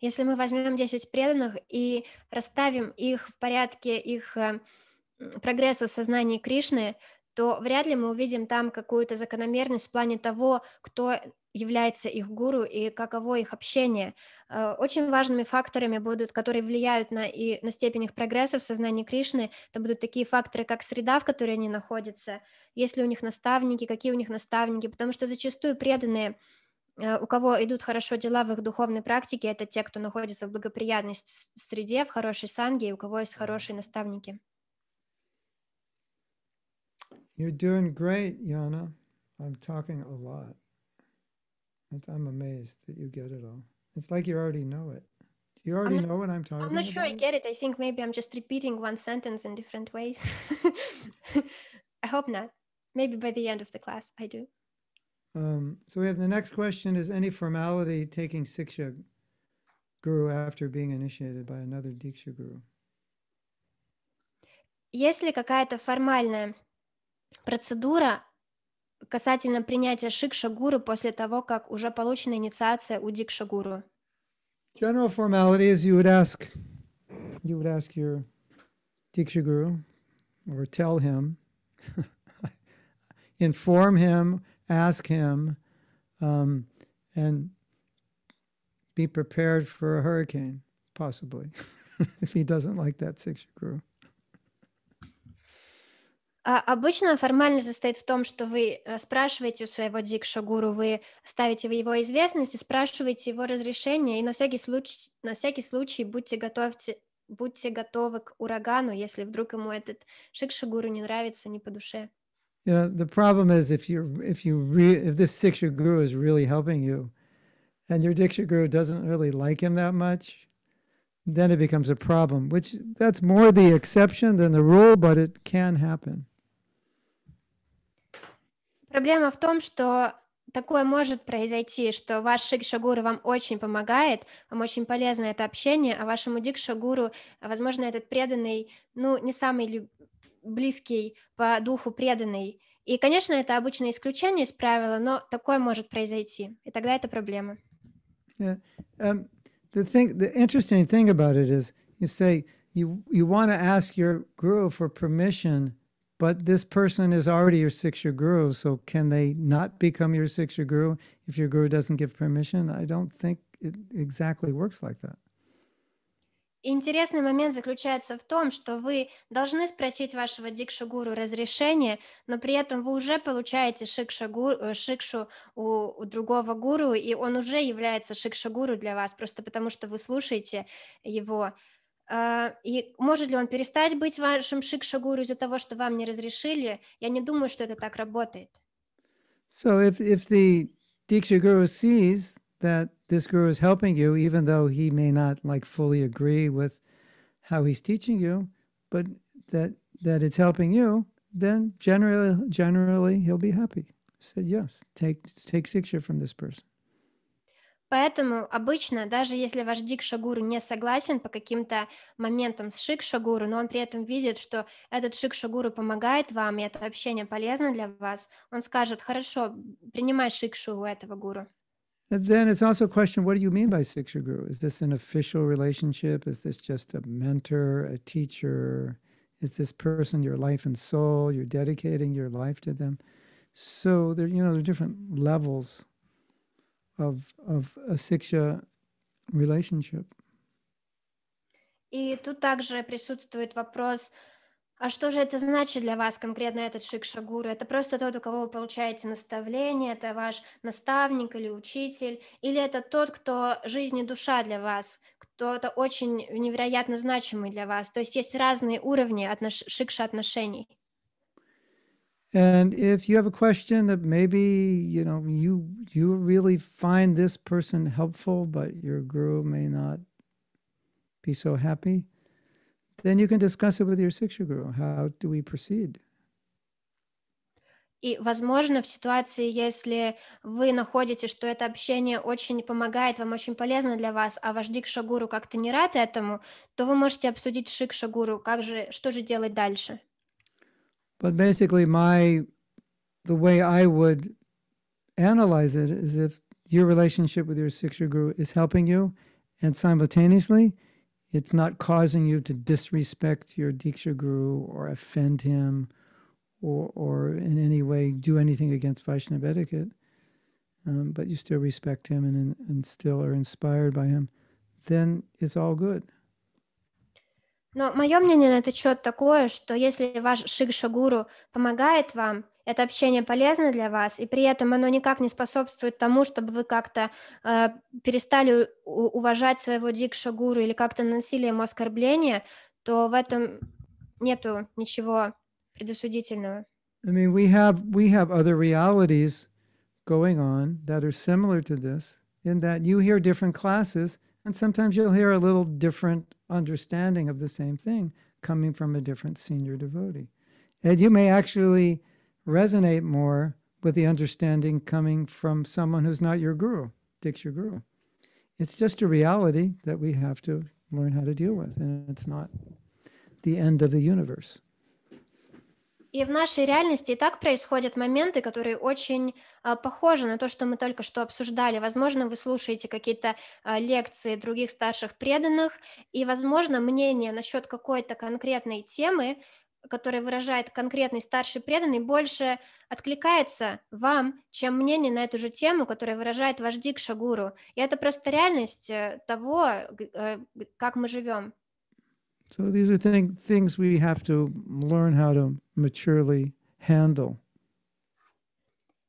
Если мы возьмем 10 преданных и расставим их в порядке их э, прогресса в сознании Кришны, то вряд ли мы увидим там какую-то закономерность в плане того, кто является их гуру и каково их общение. Э, очень важными факторами будут, которые влияют на, и на степень их прогресса в сознании Кришны, это будут такие факторы, как среда, в которой они находятся, есть ли у них наставники, какие у них наставники, потому что зачастую преданные э, у кого идут хорошо дела в их духовной практике, это те, кто находится в благоприятной среде, в хорошей санге, и у кого есть хорошие наставники. You're doing great, Yana. I'm talking a lot. I'm amazed that you get it all. It's like you already know it. Do you already not, know what I'm talking about? I'm not about? sure I get it. I think maybe I'm just repeating one sentence in different ways. I hope not. Maybe by the end of the class, I do. Um, so we have the next question is any formality taking Siksha Guru after being initiated by another Diksha Guru? Если какая-то формальная Процедура касательно принятия шик после того, как уже получена инициация у дикшагуру. General formality is you would ask, you would ask your Diksha or tell him, inform him, ask him, um, and be prepared for a hurricane, possibly, if he doesn't like that Siksha а обычно формально состоит в том, что вы э, спрашиваете у своего дикшогуру, вы ставите в его известность и спрашиваете его разрешение, и на всякий случай, на всякий случай будьте, готовьте, будьте готовы к урагану, если вдруг ему этот шикшагуру не нравится, не по душе. You know, the problem is if you if you re, if this Siksha guru is really helping you, and your Diksha guru doesn't really like him that much, then it becomes a problem, which that's more the exception than the rule, but it can happen. Проблема в том, что такое может произойти, что ваш шик вам очень помогает, вам очень полезно это общение, а вашему дик возможно, этот преданный, ну, не самый близкий по духу преданный. И, конечно, это обычное исключение из правила, но такое может произойти, и тогда это проблема. Yeah. Um, the thing, the interesting thing about it is, you say you you want to ask your guru for permission But this person is already your Siksha Guru, so can they not become your Siksha Guru if your Guru doesn't give permission? I don't think it exactly works like that. Интересный момент заключается в том, что вы должны спросить вашего дикшагуру разрешения, но при этом вы уже получаете шикшагуру, э, шикшу у, у другого гуру, и он уже является шикшагуру для вас, просто потому что вы слушаете его. И может ли он перестать быть вашим шик из-за того, что вам не разрешили? Я не думаю, что это так работает. So if, if the Diksha Guru sees that this Guru is helping you, even though he may not like fully agree with how he's teaching you, but that, that it's helping you, then generally, generally he'll be happy. He said, yes, take, take Siksha from this person. Поэтому обычно, даже если ваш дик Шагуру не согласен по каким-то моментам с шик Шагуру, но он при этом видит, что этот шик Шагуру помогает вам, и это общение полезно для вас, он скажет, хорошо, принимай шикшу у этого гуру. then it's also a question what do you mean by Siksha Guru? Is this an official relationship? Is this just a mentor, a teacher? Is this person your life and soul? You're dedicating your life to them? So there, you know, there are different levels of, of a siksha relationship. И тут также присутствует вопрос, а что же это значит для вас конкретно этот шикша гуру? Это просто тот, у кого вы получаете наставление, это ваш наставник или учитель, или это тот, кто жизнь и душа для вас, кто-то очень невероятно значимый для вас. То есть есть разные уровни отнош... шикша отношений. And if you have a question that maybe, you know, you you really find this person helpful, but your guru may not be so happy, then you can discuss it with your Siksha guru. How do we proceed? И, возможно, в ситуации, если вы находите, что это общение очень помогает вам, очень полезно для вас, а ваш дикша-гуру как-то не рад этому, то вы можете обсудить шик-шагуру, как же, что же делать дальше. But basically, my the way I would analyze it is if your relationship with your six year guru is helping you, and simultaneously, it's not causing you to disrespect your Diksha Guru or offend him or, or in any way do anything against Vaishnava etiquette, um, but you still respect him and, and still are inspired by him, then it's all good. Но мое мнение на этот счет такое, что если ваш шикша-гуру помогает вам, это общение полезно для вас, и при этом оно никак не способствует тому, чтобы вы как-то э, перестали уважать своего дикша-гуру или как-то наносили ему оскорбления, то в этом нету ничего предосудительного. I mean, we have we have other realities going on that are similar to this, in that you hear different classes And sometimes you'll hear a little different understanding of the same thing coming from a different senior devotee. And you may actually resonate more with the understanding coming from someone who's not your guru, Dick's your guru. It's just a reality that we have to learn how to deal with, and it's not the end of the universe. И в нашей реальности и так происходят моменты, которые очень э, похожи на то, что мы только что обсуждали. Возможно, вы слушаете какие-то э, лекции других старших преданных, и, возможно, мнение насчет какой-то конкретной темы, которое выражает конкретный старший преданный, больше откликается вам, чем мнение на эту же тему, которое выражает ваш дикша гуру. И это просто реальность э, того, э, как мы живем. So these are thing, things we have to learn how to maturely handle.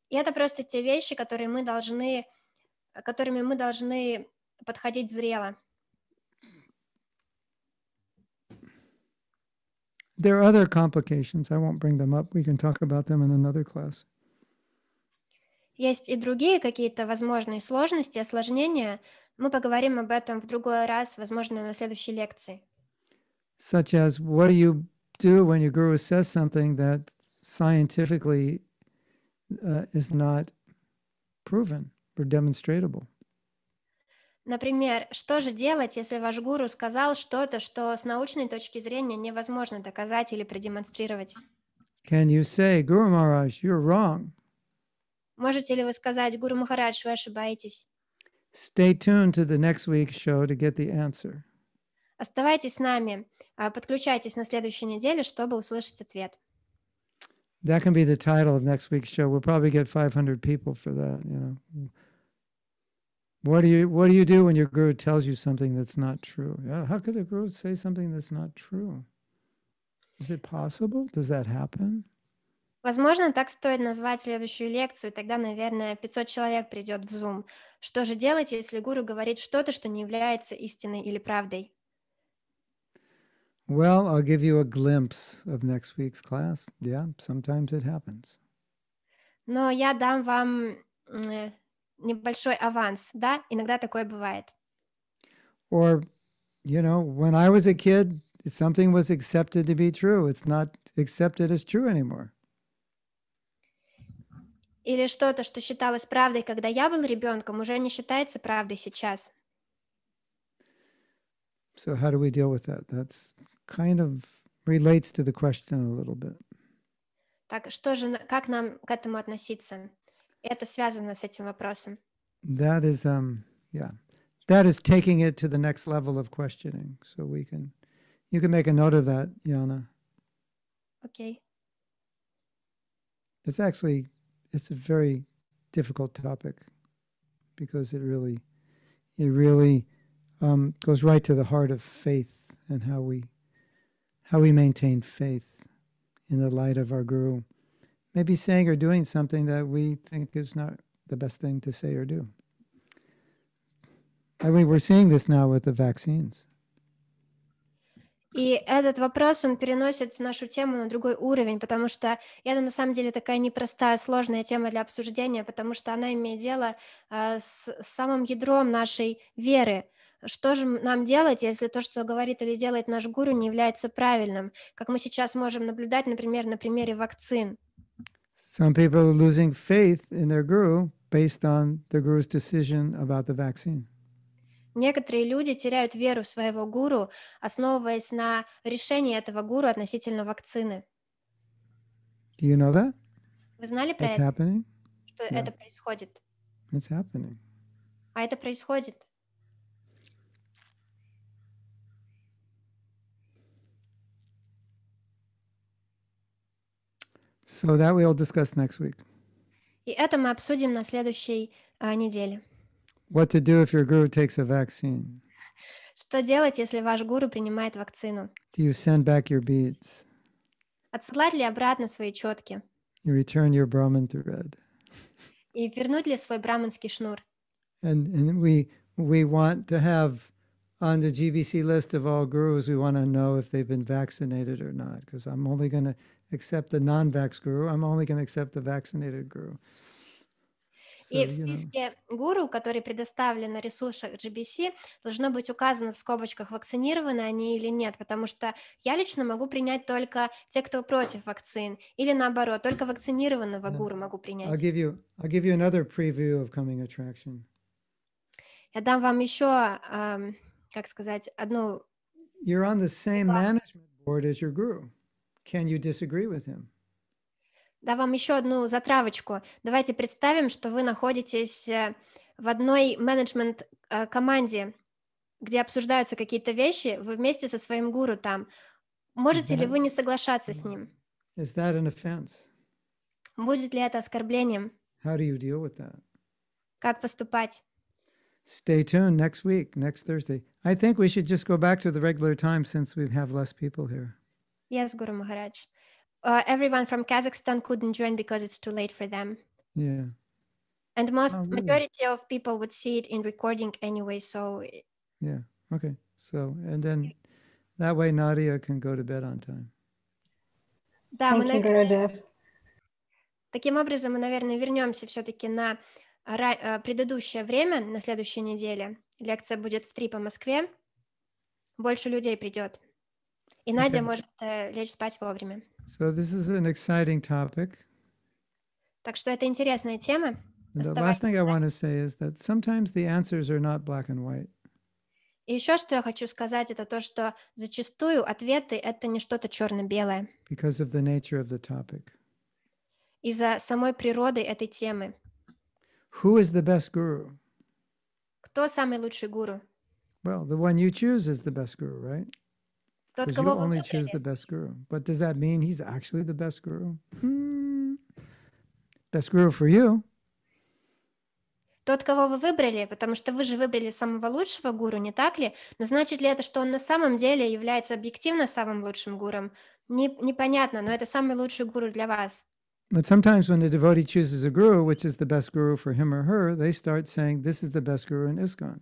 И это просто те вещи, которые мы должны, которыми мы должны подходить зрело. There are other complications. I won't bring them up. We can talk about them in another class. Есть и другие какие-то возможные сложности, осложнения. Мы поговорим об этом в другой раз, возможно, на следующей лекции. such as what do you do when your guru says something that scientifically uh, is not proven or demonstrable? Например, что же делать, если ваш гуру сказал что-то, что с научной точки зрения невозможно доказать или продемонстрировать? Can you say, Guru Maharaj, you're wrong? Можете ли вы сказать, Гуру Махарадж, вы ошибаетесь? Stay tuned to the next week's show to get the answer. Оставайтесь с нами, подключайтесь на следующей неделе, чтобы услышать ответ. That can be the title of next week's show. We'll probably get 500 people for that, you know. What do you what do you do when your guru tells you something that's not true? Yeah, how could the guru say something that's not true? Is it possible? Does that happen? Возможно, так стоит назвать следующую лекцию, тогда, наверное, 500 человек придет в Zoom. Что же делать, если гуру говорит что-то, что не является истиной или правдой? Well, I'll give you a glimpse of next week's class. Yeah, sometimes it happens. Но я дам вам э, небольшой аванс, да? Иногда такое бывает. Or, you know, when I was a kid, something was accepted to be true. It's not accepted as true anymore. Или что-то, что считалось правдой, когда я был ребенком, уже не считается правдой сейчас. So how do we deal with that? That's kind of relates to the question a little bit. Так что же, как нам к этому относиться? Это связано с этим вопросом. That is, um, yeah, that is taking it to the next level of questioning. So we can, you can make a note of that, Yana. Okay. It's actually, it's a very difficult topic because it really, it really um, goes right to the heart of faith and how we how we maintain faith in the light of our guru. Maybe saying or doing something that we think is not the best thing to say or do. I mean, we're seeing this now with the vaccines. И этот вопрос, он переносит нашу тему на другой уровень, потому что это на самом деле такая непростая, сложная тема для обсуждения, потому что она имеет дело э, с самым ядром нашей веры, что же нам делать, если то, что говорит или делает наш гуру, не является правильным, как мы сейчас можем наблюдать, например, на примере вакцин. Some people are losing faith in their guru based on the guru's decision about the vaccine. Некоторые люди теряют веру в своего гуру, основываясь на решении этого гуру относительно вакцины. Do you know that? Вы знали про That's это? Happening? Что yeah. это происходит? It's happening. А это происходит. So that we'll discuss next week. И это мы обсудим на следующей uh, неделе. What to do if your guru takes a vaccine? Что делать, если ваш гуру принимает вакцину? Do you send back your beads? Отсылать ли обратно свои четки? You return your Brahman thread. И вернуть ли свой браманский шнур? And, and we, we want to have on the GBC list of all gurus, we want to know if they've been vaccinated or not, because I'm only going to accept a non-vax guru. I'm only going to accept the vaccinated guru. И в списке гуру, который предоставлен на ресурсах GBC, должно быть указано в скобочках, вакцинированы они или нет, потому что я лично могу принять только те, кто против вакцин, или наоборот, только вакцинированного гуру могу принять. I'll give you, I'll give you another preview of coming attraction. Я дам вам еще, um, как сказать, одну... You're on the same management board as your guru. Can you disagree with him? Да, вам еще одну затравочку. Давайте представим, что вы находитесь э, в одной менеджмент-команде, э, где обсуждаются какие-то вещи, вы вместе со своим гуру там. Можете that, ли вы не соглашаться с ним? Is that an offense? Будет ли это оскорблением? How do you deal with that? Как поступать? Stay tuned next week, next Thursday. I think we should just go back to the regular time since we have less people here. Yes, Guru Maharaj. Uh, everyone from Kazakhstan couldn't join because it's too late for them. Yeah. And most oh, really? majority of people would see it in recording anyway. So. Yeah. Okay. So and then that way Nadia can go to bed on time. Да, мы, you, наверное, таким образом мы, наверное, вернемся все-таки на предыдущее время, на следующей неделе. Лекция будет в три по Москве. Больше людей придет. И Надя okay. может лечь спать вовремя. So this is an exciting topic. Так что это интересная тема. The last thing I want to say is that sometimes the answers are not black and white. И еще что я хочу сказать, это то, что зачастую ответы — это не что-то черно-белое. Because of the nature of the topic. Из-за самой природы этой темы. Who is the best guru? Кто самый лучший гуру? Well, the one you choose is the best guru, right? Тот, кого you only choose the best guru. But does that mean he's actually the best guru? Hmm. Best guru for you. Тот, кого вы выбрали, потому что вы же выбрали самого лучшего гуру, не так ли? Но значит ли это, что он на самом деле является объективно самым лучшим гуром? Не, непонятно, но это самый лучший гуру для вас. But sometimes when the devotee chooses a guru, which is the best guru for him or her, they start saying, this is the best guru in ISKCON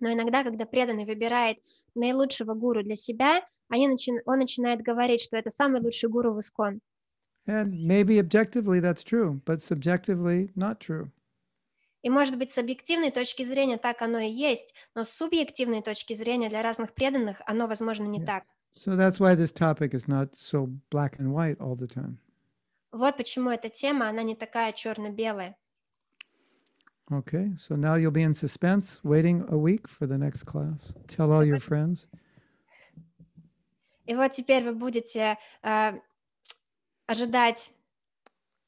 но иногда, когда преданный выбирает наилучшего гуру для себя, они начи... он начинает говорить, что это самый лучший гуру в Искон. And maybe objectively that's true, but subjectively not true. И, может быть, с объективной точки зрения так оно и есть, но с субъективной точки зрения для разных преданных оно, возможно, не так. Вот почему эта тема, она не такая черно-белая. Okay, so now you'll be in suspense, waiting a week for the next class. Tell all your friends. И вот теперь вы будете э, ожидать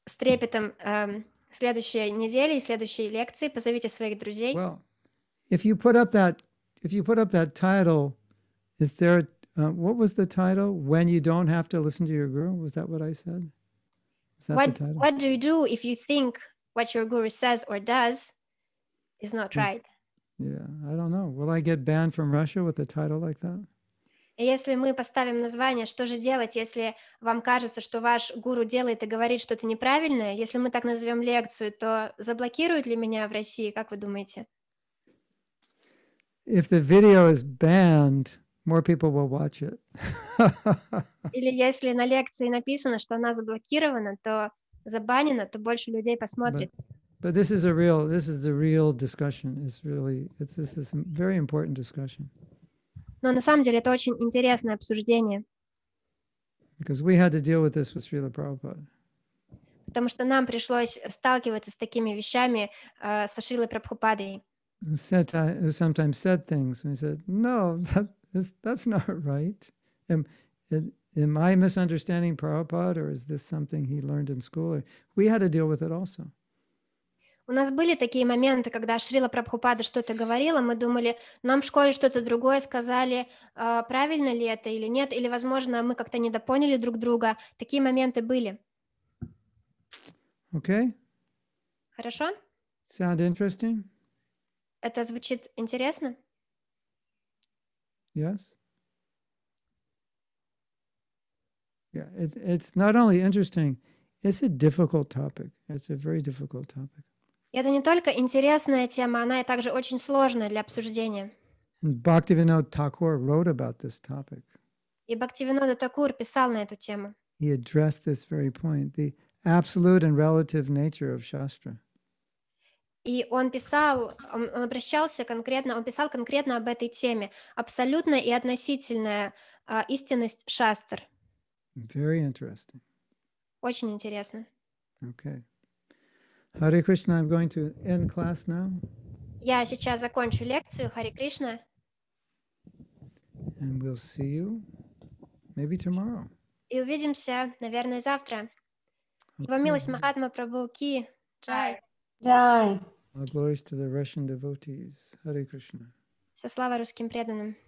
с трепетом э, следующей недели и следующей лекции. Позовите своих друзей. Well, if you put up that, if you put up that title, is there? Uh, what was the title? When you don't have to listen to your guru? Was that what I said? Is that what, the title? What do you do if you think what your guru says or does is not right. Yeah, I don't know. Will I get banned from Russia with a title like that? Если мы поставим название, что же делать, если вам кажется, что ваш гуру делает и говорит что-то неправильное, если мы так назовем лекцию, то заблокируют ли меня в России, как вы думаете? If the video is banned, more people will watch it. Или если на лекции написано, что она заблокирована, то забанено, то больше людей посмотрит. But, but this is a real, this is the real discussion. It's really, it's, this is a very important discussion. Но на самом деле это очень интересное обсуждение. Because we had to deal with this with Srila Prabhupada. Потому что нам пришлось сталкиваться с такими вещами э, со Шрилой Прабхупадой. Who said, who sometimes said things and said, no, that, that's, that's not right. And it, Am I misunderstanding Prabhupada, or is this something he learned in school? We had to deal with it also. У нас были такие моменты, когда Шрила Прабхупада что-то говорила, мы думали, нам в школе что-то другое сказали, а, правильно ли это или нет, или, возможно, мы как-то недопоняли друг друга. Такие моменты были. Okay. Хорошо? Sound interesting? Это звучит интересно? Yes. Yeah, it, it's not only interesting, it's a difficult topic. It's a very difficult topic. Это не только интересная тема, она и также очень сложная для обсуждения. And Bhaktivinoda Thakur wrote about this topic. И Бхактивинода Такур писал на эту тему. He addressed this very point, the absolute and relative nature of Shastra. И он писал, он обращался конкретно, он писал конкретно об этой теме, абсолютная и относительная а, истинность шастр. Very interesting. Очень интересно. Okay. Hare Krishna, I'm going to end class now. Я сейчас закончу лекцию. Hare Krishna. And we'll see you maybe tomorrow. И увидимся, наверное, завтра. Okay. Его милость Махатма Прабху Ки. Джай. Джай. All glories to the Russian devotees. Hare Krishna. Со слава русским преданным.